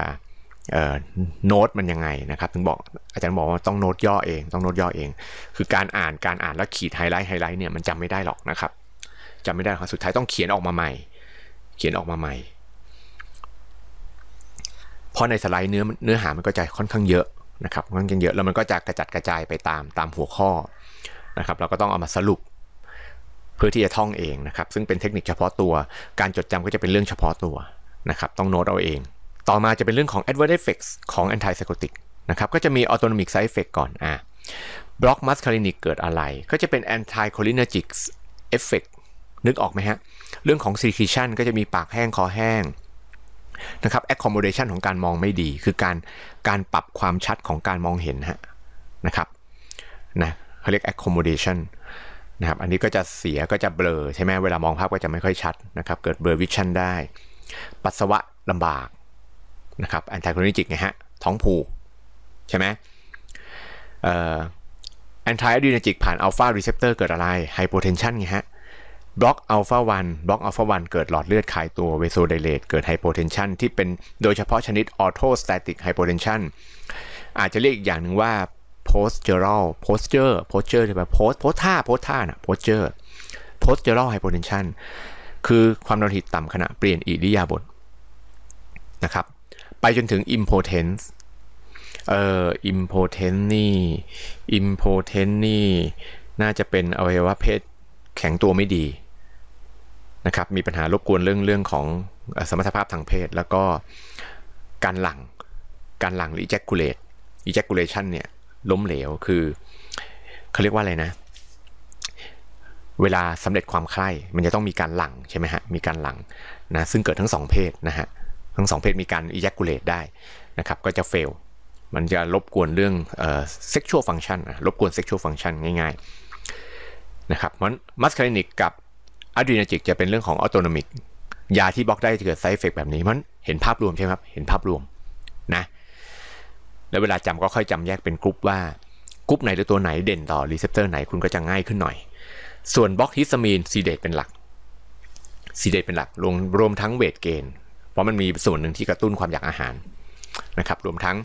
โน้ตมันยังไงนะครับถึงบอกอาจารย์บอกว่าต้องโน้ตย่อเอง ต้องโน้ตย่อเอง คือการอ่านการอ่านแล้วขีดไฮไลท์ไฮไลท์เนี่ยมันจำไม่ได้หรอกนะครับจำไม่ได้ครับสุดท้ายต้องเขียนออกมาใหม่ เขียนออกมาใหม่พราะในสไลด์เนื้อเนื้อหามันก็จะค่อนข้างเยอะนะครับค่อนข้างเยอะ แล้วมันก็จะกระจัดกระจายไปตามตามหัวข้อนะครับเราก็ต้องเอามาสรุปเพื่อที่จะท่องเองนะครับซึ่งเป็นเทคนิคเฉพาะตัว การจดจำก็จะเป็นเรื่องเฉพาะตัวนะครับต้องโน้ตเอาเอง ต่อมาจะเป็นเรื่องของ adverse effects ของ antipsychotic นะครับก็จะมี autonomic side effect ก่อนอ่ะบล็อกมัสคารินิกเกิดอะไร ก็จะเป็น anticholinergic effect นึกออกไหมฮะเรื่องของ secretion ก็จะมีปากแห้งคอแห้งนะครับ accommodation ของการมองไม่ดี คือการการปรับความชัดของการมองเห็นฮะนะครับนะเขาเรียก accommodation นะครับอันนี้ก็จะเสียก็จะเบลอใช่ไหมเวลามองภาพก็จะไม่ค่อยชัดนะครับเกิดเบลอวิชั่นได้ ปัสสาวะลำบากนะครับแอน a g o n นิจิกไงฮะท้องผูก ใช่ไหมแอนทายอะดร n นาจิกผ่านอัลฟารีเซปเตอร์เกิดอะไรไฮโปเทนชันไงฮะบล็อกอัลฟาวันบล็อกอัลฟาวันเกิดหลอดเลือดขายตัวเวโซไดเลตเกิดไฮโปเทนชันที่เป็นโดยเฉพาะชนิดออโตสแตติกไฮโปเทนชันอาจจะเรียกอีกอย่างหนึ่งว่า p o s t u r โพสเจอร์โพสเจอร์ใช่ไหมโพสโพสท่าโพสท่านะพสเจอร์โพสเจอร l ลไฮโปเทนชันคือความดันหิตต่ำขณะเปลี่ยนอิริยาบถนะครับ ไปจนถึงอิมโพเทนส์เอ่อิม p o เทน c นี่อิมโพเทนนี่ น่าจะเป็นอวัยวะเพศแข็งตัวไม่ดีนะครับมีปัญหารบกวนเรื่องเรื่องของสมรรถภาพทางเพศ แล้วก็การหลังการหลังหรือ ejaculate ejaculation เนี่ย ล้มเหลวคือเขาเรียกว่าอะไรนะ เวลาสำเร็จความใคร่มันจะต้องมีการหลังใช่ไหมฮะ มีการหลังนะซึ่งเกิดทั้งสองเพศนะฮะ ทั้งสองเพศมีการ ejaculate ได้นะครับก็จะเฟลมันจะรบกวนเรื่องเซ็กชวลฟังชันรบกวนเซ็กชวลฟังชันง่ายๆนะครับมันมัสคารินิกกับอะดรีนาจิกจะเป็นเรื่องของออโตนมิกยาที่บล็อกได้จะเกิดไซเฟกแบบนี้มันเห็นภาพรวมใช่ไหมครับ เห็นภาพรวมนะแล้วเวลาจำก็ค่อยจำแยกเป็นกรุ๊ปว่า กรุ๊ปไหนหรือตัวไหนเด่นต่อรีเซพเตอร์ไหนคุณก็จะง่ายขึ้นหน่อย ส่วนบล็อกฮิสตามีนซีเดตเป็นหลักซีเดตเป็นหลัก รวมรวมทั้งเวทเกนเพราะมันมีส่วนหนึ่งที่กระตุ้นความอยากอาหารนะครับรวมทั้ง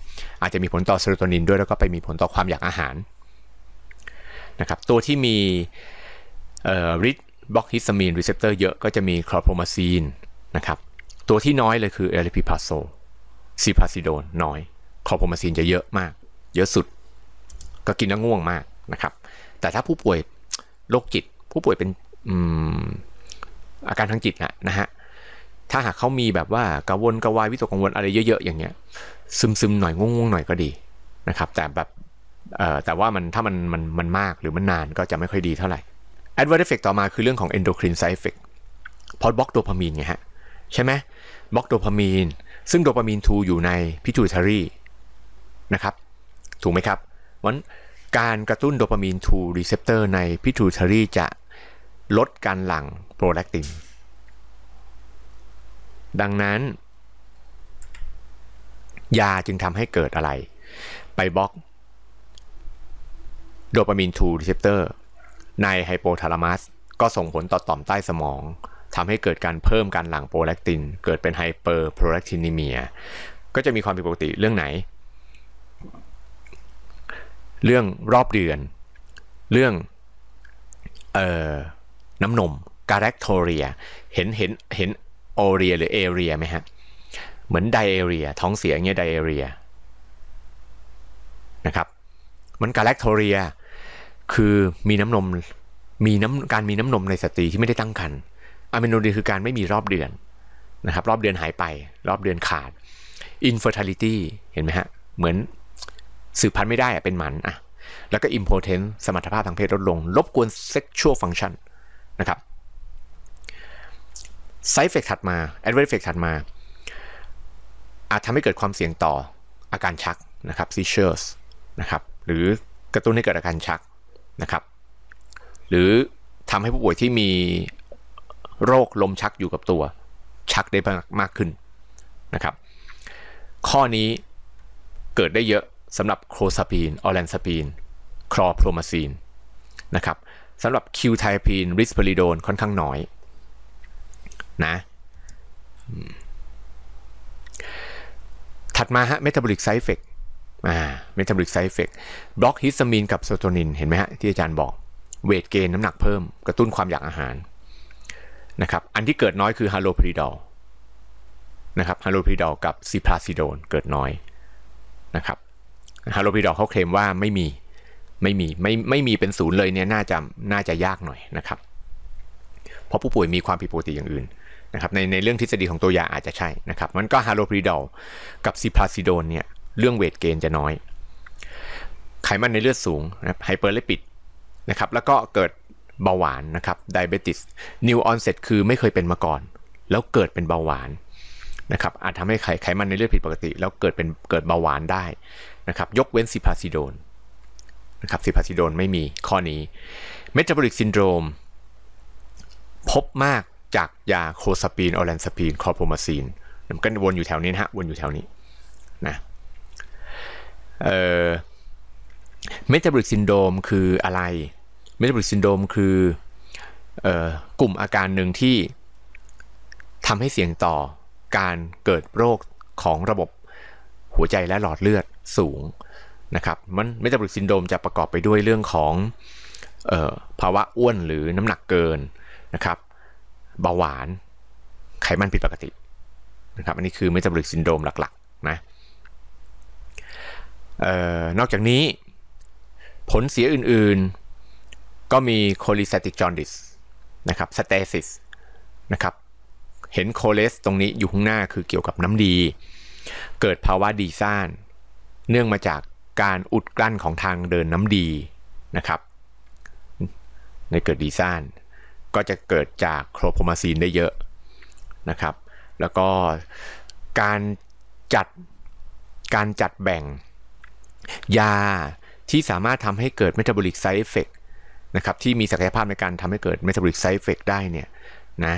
อาจจะมีผลต่อเซโรโทนินด้วยแล้วก็ไปมีผลต่อความอยากอาหารนะครับตัวที่มีฤทธิบล็อกฮิสตามีนรีเซพเตอร์เยอะก็จะมีคลอโพรมาซีนนะครับตัวที่น้อยเลยคือเอลิพิพาโซซีพาซิโดนน้อยคลอโพรมาซีนจะเยอะมาก เยอะสุดก็กินแล้วง่วงมากนะครับ แต่ถ้าผู้ป่วยโรคจิตผู้ป่วยเป็นอาการทางจิตนะนะฮะถ้าหากเขามีแบบว่ากังวลกังวายวิตกกังวลอะไรเยอะ ๆ อย่างเงี้ย ซึมๆหน่อยง่วงๆหน่อยก็ดีนะครับแต่แบบแต่ว่ามันถ้ามันมันมันมากหรือมันนานก็จะไม่ค่อยดีเท่าไหร่อดเวอร์ e f ฟเฟกต่อมาคือเรื่องของเอนโดคร n นไซ d e ฟ f f e พอบล็อกโดพามีนไงฮะ ใช่ไหมบล็อกโดพามีนซึ่งโดพามีนทูอยู่ในพิทูทารีนะครับ ถูกไหมครับวันการกระตุ้นโดพามีนทูรีเซพเตอร์ในพิทูทารีจะลดการหลั่งโปรแลคตินดังนั้น ยาจึงทำให้เกิดอะไร ไปบล็อกโดปามีนทูรีเซพเตอร์ในไฮโปทาลามัส ก็ส่งผลต่อต่อมใต้สมองทำให้เกิดการเพิ่มการหลั่งโปรแลคติน เกิดเป็นไฮเปอร์โปรแลคตินีเมียก็จะมีความผิดปกติเรื่องไหน เรื่องรอบเดือน เรื่องเอ่อน้ำนมการกโทเรียเห็นเห็นเห็นโอเรียหรือเอเรียไหมฮะเหมือนไดเอเรียท้องเสียเงี้ยไดเอเรียนะครับมันการกโทเรียคือมีน้ำนม มีน้ำการมีน้ำนมในสตรีที่ไม่ได้ตั้งครรภ์อเมิโนเดียคือการไม่มีรอบเดือนนะครับรอบเดือนหายไปรอบเดือนขาด infertility เห็นไหมฮะเหมือนสืบพันธุ์ไม่ได้อะเป็นหมันอ่ะแล้วก็ impotence สมรรถภาพทางเพศลดลงรบกวน sexual function นะครับ side effect ถัดมา adverse effect ถัดมา อาจทำให้เกิดความเสี่ยงต่ออาการชักนะครับ seizures นะครับหรือกระตุ้นให้เกิดอาการชักนะครับหรือทำให้ผู้ป่วยที่มีโรคลมชักอยู่กับตัวชักได้มากขึ้นนะครับข้อนี้เกิดได้เยอะสำหรับโครซาปีนออแลนซาปีนคลอโพรมาซีนนะครับสำหรับคิวไทปีนริสเปริโดนค่อนข้างน้อยนะถัดมาฮะเมตาบอลิกไซเฟกอ่าเมตาบอลิกไซเฟกบล็อกฮิสตามีนกับโซโทนินเห็นไหมฮะที่อาจารย์บอกเวทเกนน้ำหนักเพิ่ม กระตุ้นความอยากอาหารนะครับอันที่เกิดน้อยคือฮาโลพริดอลนะครับฮาโลพริดอลกับซิพลาซิโดนเกิดน้อยนะครับฮาโลพริดอลเขาเคลมว่าไม่มีไม่มีไม่ไม่มีเป็นศูนย์เลยเนี่ยน่าจะน่าจะยากหน่อยนะครับเพราะผู้ป่วยมีความผิดปกติอย่างอื่นนะครับในในเรื่องทฤษฎีของตัวยาอาจจะใช่นะครับมันก็ฮาโลพริดอลกับซิพลาซิโดนเนี่ยเรื่องเวทเกณฑ์จะน้อย ไขมันในเลือดสูงนะไฮเปอร์เลปิดนะครับ แล้วก็เกิดเบาหวานนะครับ ไดเบติส นิวออนเซ็ตคือไม่เคยเป็นมาก่อน แล้วเกิดเป็นเบาหวานนะครับ อาจทำให้ไขไขมันในเลือดผิดปกติ แล้วเกิดเป็นเกิดเบาหวานได้นะครับ ยกเว้นซิพาซิโดนนะครับซิพาซิโดนไม่มีข้อนี้ เมตาบอลิกซินโดรมพบมากจากยาโคสปีน ออแลนสปีน คอโพมาซีนมันก็วนอยู่แถวนี้นะฮะ วนอยู่แถวนี้นะเมตาบอลิกซินโดมคืออะไร เมตาบอลิกซินโดมคือกลุ่มอาการหนึ่งที่ทำให้เสี่ยงต่อการเกิดโรคของระบบหัวใจและหลอดเลือดสูงนะครับมันเมตาบอลิกซินโดมจะประกอบไปด้วยเรื่องของออภาวะอ้วนหรือน้ำหนักเกินนะครับเบาหวานไขมันผิดปกตินะครับอันนี้คือเมตาบอลิกซินโดมหลักๆนะนอกจากนี้ผลเสียอื่นๆก็มีโคลิสติกจอนดิสนะครับสเตซิสนะครับเห็นโคเลส ตรงนี้อยู่ข้างหน้าคือเกี่ยวกับน้ำดี เกิดภาวะดีซ่าน เนื่องมาจากการอุดกลั้นของทางเดินน้ำดีนะครับ ในเกิดดีซ่าน ก็จะเกิดจากโครโพมาซีนได้เยอะนะครับแล้วก็การจัด การจัดแบ่งยาที่สามารถทำให้เกิดเมตาบอลิกไซเฟกนะครับที่มีศักยภาพในการทำให้เกิดเมตาบอลิกไซเฟกได้เนี่ยนะ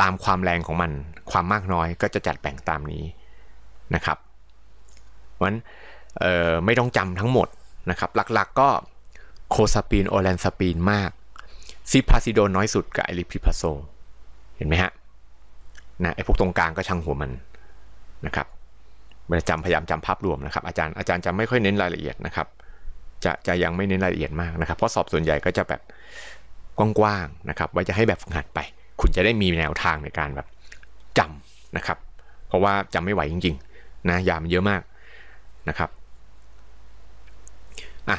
ตามความแรงของมันความมากน้อยก็จะจัดแบ่งตามนี้นะครับวันไม่ต้องจำทั้งหมดนะครับ หลักๆก็โคซาปีนโอแลนซาปีนมากซิพาซิโดนน้อยสุดกับไอริพิพาโซเห็นไหมฮะนะไอพวกตรงกลางก็ช่างหัวมันนะครับจำพยายามจำภาพรวมนะครับอาจารย์อาจารย์จะไม่ค่อยเน้นรายละเอียดนะครับจะจะยังไม่เน้นรายละเอียดมากนะครับเพราะสอบส่วนใหญ่ก็จะแบบกว้างๆนะครับไว้จะให้แบบฝึกหัดไป คุณจะได้มีแนวทางในการแบบจำนะครับ เพราะว่าจำไม่ไหวจริง ๆนะยามเยอะมากนะครับอ่ะ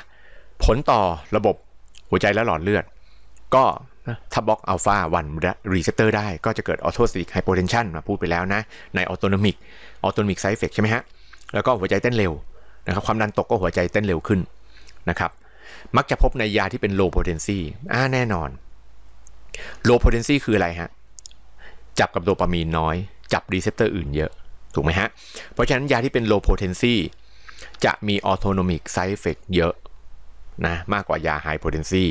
ผลต่อระบบหัวใจและหลอดเลือด ก็ถ้าบล็อกอัลฟาวันรีเซพเตอร์ได้ก็จะเกิดออโตสติกไฮโปเทนชันมาพูดไปแล้วนะ ในออโตนมิกออโตนมิกไซเฟกใช่ไหมฮะ แล้วก็หัวใจเต้นเร็วนะครับ ความดันตกก็หัวใจเต้นเร็วขึ้น นะครับ มักจะพบในยาที่เป็นโลโพเทนซีอ่าแน่นอนโลโพเทนซีคืออะไรฮะ จับกับโดปามีนน้อย จับรีเซพเตอร์อื่นเยอะถูกไหมฮะเพราะฉะนั้นยาที่เป็นโลโพเทนซีจะมีออโตนมิกไซเฟกเยอะนะมากกว่ายา high potency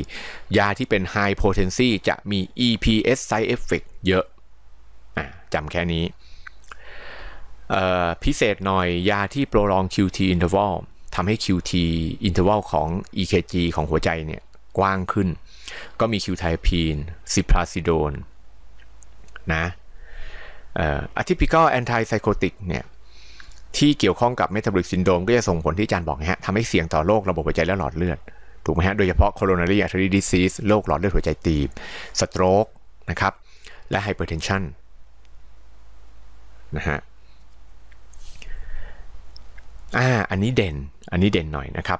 ยาที่เป็น high potency จะมี EPS side effect เยอะอะจำแค่นี้ พิเศษหน่อยยาที่ prolong QT interval ทำให้ QT interval ของ EKG ของหัวใจเนี่ยกว้างขึ้น ก็มี q t y p i n e Ciprasidone นะอะทิพิคอลแอนตี้ไซโคติกเนี่ยที่เกี่ยวข้องกับเมตาบอลิกซินโดมก็จะส่งผลที่อาจารย์บอกนะฮะทำให้เสี่ยงต่อโรคระบบหัวใจและหลอดเลือดถูกไหมฮะ โดยเฉพาะ coronary artery disease โรคหลอดเลือดหัวใจตีบ stroke นะครับ และ hypertension นะฮะอ่าอันนี้เด่นอันนี้เด่นหน่อยนะครับ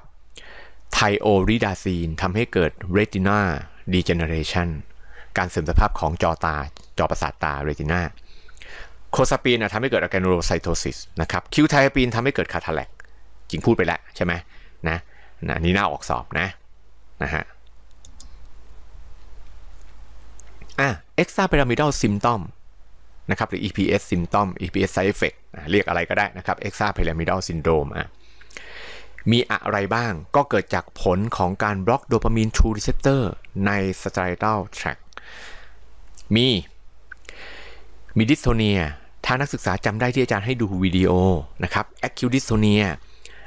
ไทโอริดาซีนทำให้เกิด retina degeneration การเสื่อมสภาพของจอตาจอประสาทตา retina โคซาปีนทำให้เกิดอะแกนรโรไซโทซิสนะครับคิวไทปีนทำให้เกิดคาทาแลกจริงพูดไปแล้วใช่ไหมนะนะนี่หน้าออกสอบนะนะฮะอ่ะ extra pyramidal symptom นะครับหรือ EPS symptom EPS side effect เรียกอะไรก็ได้นะครับ extra pyramidal syndrome อ่ะมีอะไรบ้างก็เกิดจากผลของการบล็อกโดปามีนรูรี receptor ใน striatal tract มี มีดิสโทเนียถ้านักศึกษาจำได้ที่อาจารย์ให้ดูวิดีโอนะครับ acute dystonia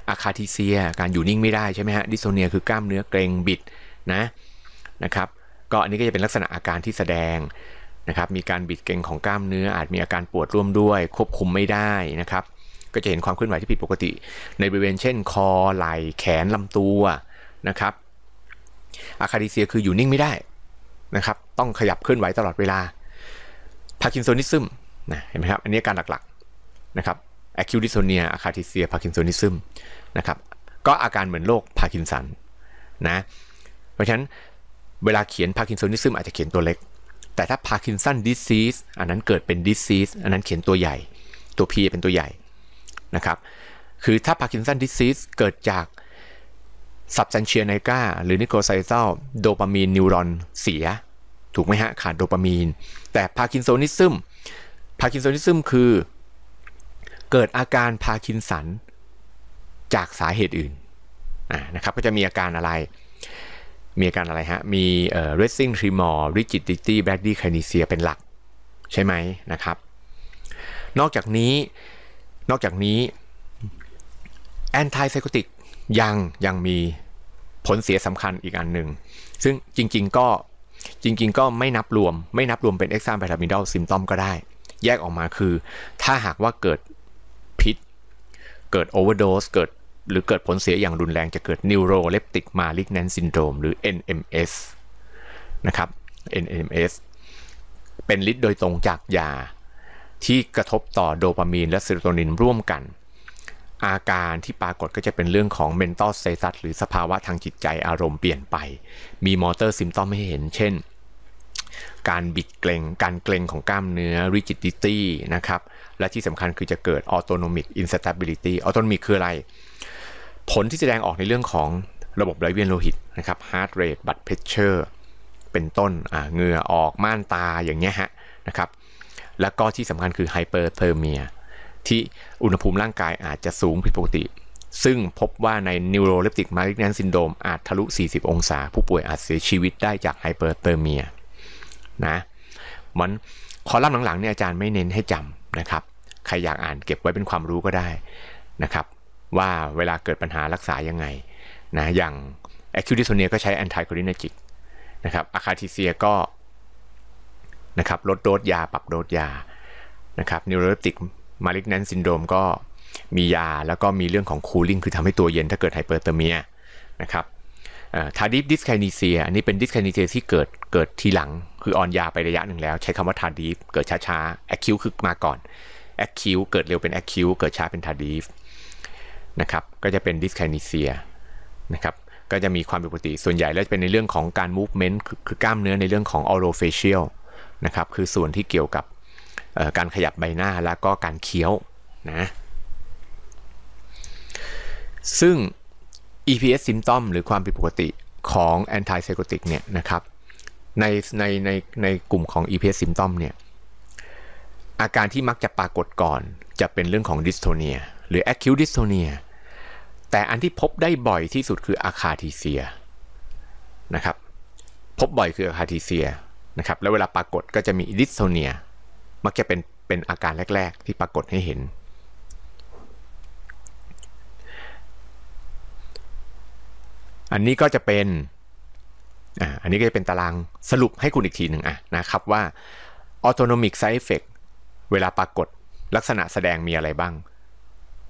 อะคาทิเซียการอยู่นิ่งไม่ได้ใช่ไหมฮะดิโซเนีย คือกล้ามเนื้อเกรงบิดนะนะครับ ก็อันนี้ก็จะเป็นลักษณะอาการที่แสดงนะครับ มีการบิดเกรงของกล้ามเนื้ออาจมีอาการปวดร่วมด้วยควบคุมไม่ได้นะครับ ก็จะเห็นความเคลื่อนไหวที่ผิดปกติ ในบริเวณเช่น คอไหล่แขนลำตัวนะครับอะคาดิเซียคืออยู่นิ่งไม่ได้นะครับ ต้องขยับเคลื่อนไหวตลอดเวลาพาร์กินันนิซึมนะเห็นไหมครับอันนี้การหลักๆนะครับ a c u t ิ dystonia akathisia p a r k i n s นิซึมนะครับ ก็อาการเหมือนโรคพาร์กินสันนะ เพราะฉะนั้น เวลาเขียนพาร์กินโซนิซึมอาจจะเขียนตัวเล็ก แต่ถ้าพาร์กินสันดิซีสอันนั้นเกิดเป็นดิซีสอันนั้นเขียนตัวใหญ่ ตัว P เป็นตัวใหญ่นะครับ คือถ้าพาร์กินสันดิซีสเกิดจากสับซันเชียไนกาหรือนิโคไซซลโดปามีนนิวรอนเสีย ถูกไหมฮะขาดโดปามีน แต่พาร์กินโซนิซึมพาร์กินโซนิซึมคือเกิดอาการพาคินสัน จากสาเหตุอื่นนะครับก็จะมีอาการอะไร มีอาการอะไรฮะ มีเอ่อ resting tremor rigidity body kinesia เป็นหลักใช่ไหมนะครับ นอกจากนี้ นอกจากนี้ antipsychotic ยังยังมีผลเสียสำคัญอีกอันหนึ่งซึ่งจริงๆก็จริงๆ ก็ไม่นับรวม ไม่นับรวมเป็น exam p a r a m i d a l symptom ก็ได้แยกออกมาคือถ้าหากว่าเกิดเกิดโอเวอร์โดสเกิดหรือเกิดผลเสียอย่างรุนแรงจะเกิดนิวโรเลปติกมาลิกแนนซินโดรมหรือ NMS นะครับ NMS เป็นฤทธิ์โดยตรงจากยาที่กระทบต่อโดปามีนและเซโรโทนินร่วมกัน อาการที่ปรากฏก็จะเป็นเรื่องของ mental status หรือสภาวะทางจิตใจอารมณ์เปลี่ยนไป มีมอเตอร์ซิมตอมให้เห็นเช่นการบิดเกรงการเกรงของกล้ามเนื้อ rigidity นะครับและที่สำคัญคือจะเกิด autonomic instability autonomic คืออะไร ผลที่แสดงออกในเรื่องของระบบไหลเวียนโลหิตนะครับ heart rate blood pressure เป็นต้นเหงื่อออกม่านตาอย่างเงี้ยฮะนะครับแล้วก็ที่สำคัญคือ hyperthermia ที่อุณหภูมิร่างกายอาจจะสูงผิดปกติ ซึ่งพบว่าใน neuroleptic malignant syndrome อาจทะลุ 40 องศา ผู้ป่วยอาจเสียชีวิตได้จากไฮเปอร์เทอร์เมียนะมันคอลัมน์หลังๆเนี่ยอาจารย์ไม่เน้นให้จำนะครับใครอยากอ่านเก็บไว้เป็นความรู้ก็ได้นะครับ ว่าเวลาเกิดปัญหารักษายังไงนะอย่างแอคคิวดิโซเนียก็ใช้แอนตี้คอลินจิกนะครับอะคาทิเซียก็นะครับลดโดสยาปรับโดสยานะครับนิวโรติกมาลิกแนนซินโดมก็มียาแล้วก็มีเรื่องของคูลิ่งคือทำให้ตัวเย็นถ้าเกิดไฮเปอร์เทอร์เมียนะครับทาดิฟดิสไคานเซียอันนี้เป็นดิสไคานเซียที่เกิดเกิดทีหลังคือออนยาไประยะหนึ่งแล้ว ใช้คำว่าทาดิฟเกิดช้าๆแอคคิวคือมาก่อนแอคคิวเกิดเร็วเป็นแอคคิวเกิดช้าเป็นทาดิฟนะครับก็จะเป็นดิสไคานเซียนะครับก็จะมีความผิดปกติส่วนใหญ่ แล้วจะเป็นในเรื่องของการมูฟเมนต์คือกล้ามเนื้อในเรื่องของออโรเฟเชียลนะครับคือส่วนที่เกี่ยวกับการขยับใบหน้าแล้วก็การเคี้ยวนะซึ่ง EPS symptom หรือความผิดปกติของ antipsychotic เนี่ยนะครับในในในในกลุ่มของ EPS symptom เนี่ยอาการที่มักจะปรากฏก่อนจะเป็นเรื่องของดิสโทเนียหรือ acute dystonia แต่อันที่พบได้บ่อยที่สุดคืออาคาทีเซียนะครับพบบ่อยคืออาคาทีเซียนะครับแล้วเวลาปรากฏก็จะมีดิสโทเนียมักจะเป็นเป็นอาการแรกๆที่ปรากฏให้เห็นอันนี้ก็จะเป็น อ่า อันนี้ก็จะเป็นตารางสรุปให้คุณอีกทีหนึ่งอ่ะนะครับ ว่า autonomic side effect เวลาปรากฏลักษณะแสดงมีอะไรบ้าง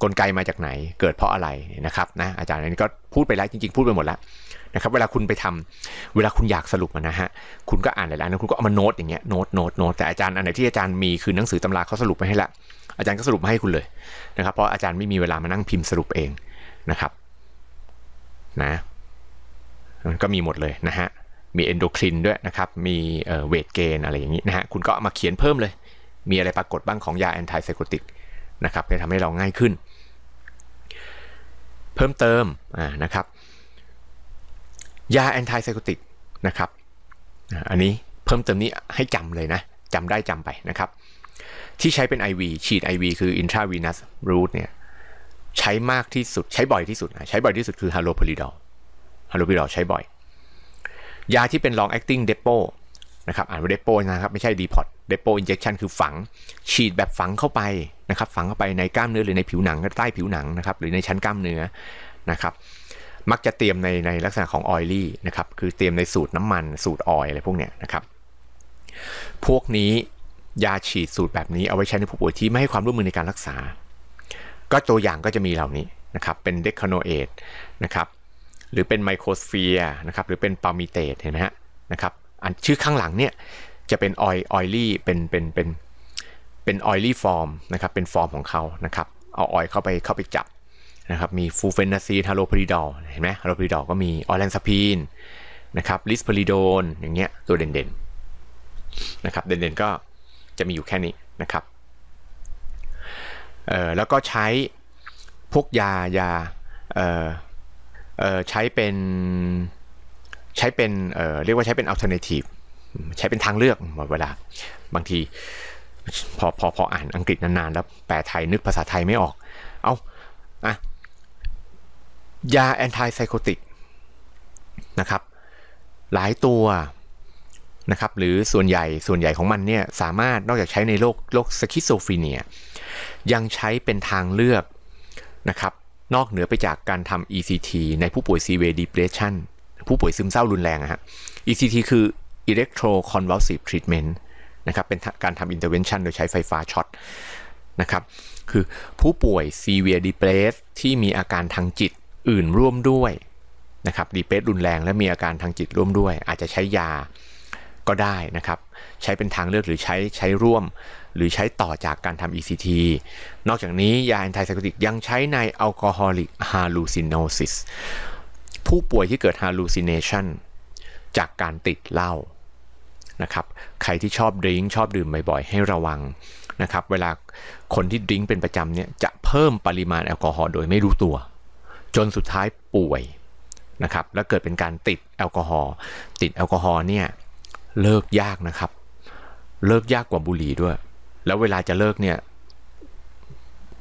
กลไกมาจากไหน เกิดเพราะอะไรนะครับนะอาจารย์อันนี้ก็พูดไปแล้วจริงๆพูดไปหมดแล้วนะครับ เวลาคุณไปทำ เวลาคุณอยากสรุปนะฮะคุณก็อ่านหลายๆอันคุณก็เอามาโน้ตอย่างเงี้ยโน้ตโน้ตโน้ตแต่อาจารย์อันไหนที่อาจารย์มีคือหนังสือตำราเขาสรุปไปให้ละอาจารย์ก็สรุปมาให้คุณเลย นะครับ เพราะอาจารย์ไม่มีเวลามานั่งพิมพ์สรุปเองนะครับ นะก็มีหมดเลยนะฮะ มีเอนโดครินด้วยนะครับ มีเวทเกนอะไรอย่างนี้นะฮะ คุณก็มาเขียนเพิ่มเลย มีอะไรปรากฏบ้างของยาแอนตี้ไซโคติกนะครับจะทำให้เราง่ายขึ้น เพิ่มเติมนะครับ ยาแอนตี้ไซโคติกนะครับอันนี้เพิ่มเติมนี้ให้จำเลยนะ จำได้จำไปนะครับ ที่ใช้เป็น IV ฉีด IV คือ intravenous route เนี่ย ใช้มากที่สุดใช้บ่อยที่สุด ใช้บ่อยที่สุดคือฮาโลพอลิดอลฮาลวพิรอใช้บ่อย ยาที่เป็น long acting depo นะครับอ่านว่าเดโปนะครับไม่ใช่ดีพอตเดโปอินเจ t ชันคือฝังฉีดแบบฝังเข้าไปนะครับ ฝังเข้าไปในกล้ามเนื้อหรือในผิวหนังใต้ผิวหนังนะครับหรือในชั้นกล้ามเนื้อนะครับ มักจะเตรียมในในลักษณะของออยลี่นะครับ คือเตรียมในสูตรน้ำมันสูตรออยอะไรพวกเนี้ยนะครับ พวกนี้ยาฉีดสูตรแบบนี้ เอาไว้ใช้ในผู้ป่วยที่ไม่ให้ความร่วมมือในการรักษา ก็ตัวอย่างก็จะมีเหล่านี้นะครับ เป็นเดคโนเอทนะครับหรือเป็นไมโครสเฟียร์นะครับหรือเป็นปามิเตตเห็นไหมฮะนะครับอันชื่อข้างหลังเนี่ย จะเป็นออยออยลี่เป็นเป็นเป็นเป็นออยลี่ฟอร์มนะครับเป็นฟอร์มของเขานะครับเอาออยเข้าไปเข้าไปจับนะครับ มีฟูเฟนาซีฮาโลพริดอลเห็นไหมฮาโลพริดอลก็มีออแลนซาพีนนะครับลิสพริโดนอย่างเงี้ยตัวเด่นๆนะครับเด่นๆก็จะมีอยู่แค่นี้นะครับเอ่อแล้วก็ใช้พวกยายาเอ่อใช้เป็นใช้เป็นเเรียกว่าใช้เป็นอัลเทอร์เนทีฟใช้เป็นทางเลือกหมดเวลาบางทีพอพอพออ่านอังกฤษนาน ๆ แล้วแปลไทยนึกภาษาไทยไม่ออก เอาอ่ะ ยาแอนตี้ไซโคติกนะครับหลายตัวนะครับ หรือส่วนใหญ่ส่วนใหญ่ของมันเนี่ยสามารถนอกจากใช้ในโรคโรคสคิสโซฟีเนียยังใช้เป็นทางเลือกนะครับนอกเหนือไปจากการทำ ECT ในผู้ป่วย severe depression ผู้ป่วยซึมเศร้ารุนแรงอะฮะ ECT คือ electroconvulsive treatment นะครับ เป็นการทำ intervention โดยใช้ไฟฟ้าช็อตนะครับ คือผู้ป่วย severe depressed ที่มีอาการทางจิตอื่นร่วมด้วยนะครับดีเพรสรุนแรงและมีอาการทางจิตร่วมด้วย อาจจะใช้ยาก็ได้นะครับ ใช้เป็นทางเลือกหรือใช้ใช้ร่วมหรือใช้ต่อจากการทำ ECT นอกจากนี้ยาแอนี้ไซโคติกยังใช้ในอัลกอฮอลิกฮาลูซินโนซิสผู้ป่วยที่เกิดฮาลูซินเนชันจากการติดเหล้านะครับใครที่ชอบดื่มชอบดื่มบ่อยๆ ให้ระวังนะครับเวลาคนที่ดื่มเป็นประจำเนี่ย จะเพิ่มปริมาณแอลกอฮอล์โดยไม่รู้ตัว จนสุดท้ายป่วยนะครับแล้วเกิดเป็นการติดแอลกอฮอล์ติดแอลกอฮอล์เนี่ยเลิกยากนะครับ เลิกยากกว่าบุหรี่ด้วยแล้วเวลาจะเลิกเนี่ย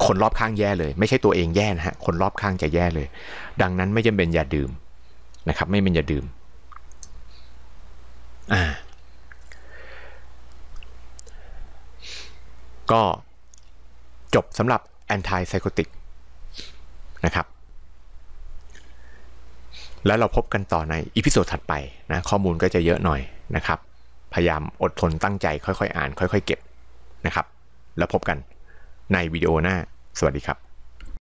คนรอบข้างแย่เลย ไม่ใช่ตัวเองแย่นะฮะ คนรอบข้างจะแย่เลย ดังนั้นไม่จำเป็นอย่าดื่มนะครับ ไม่เป็นอย่าดื่ม อ่า ก็จบสำหรับแอนตี้ไซโคติกนะครับ แล้วเราพบกันต่อในอีพิโซดถัดไปนะ ข้อมูลก็จะเยอะหน่อยนะครับ พยายามอดทนตั้งใจ ค่อย ๆ อ่าน ค่อย ๆ เก็บนะครับแล้วพบกันในวิดีโอหน้าสวัสดีครับ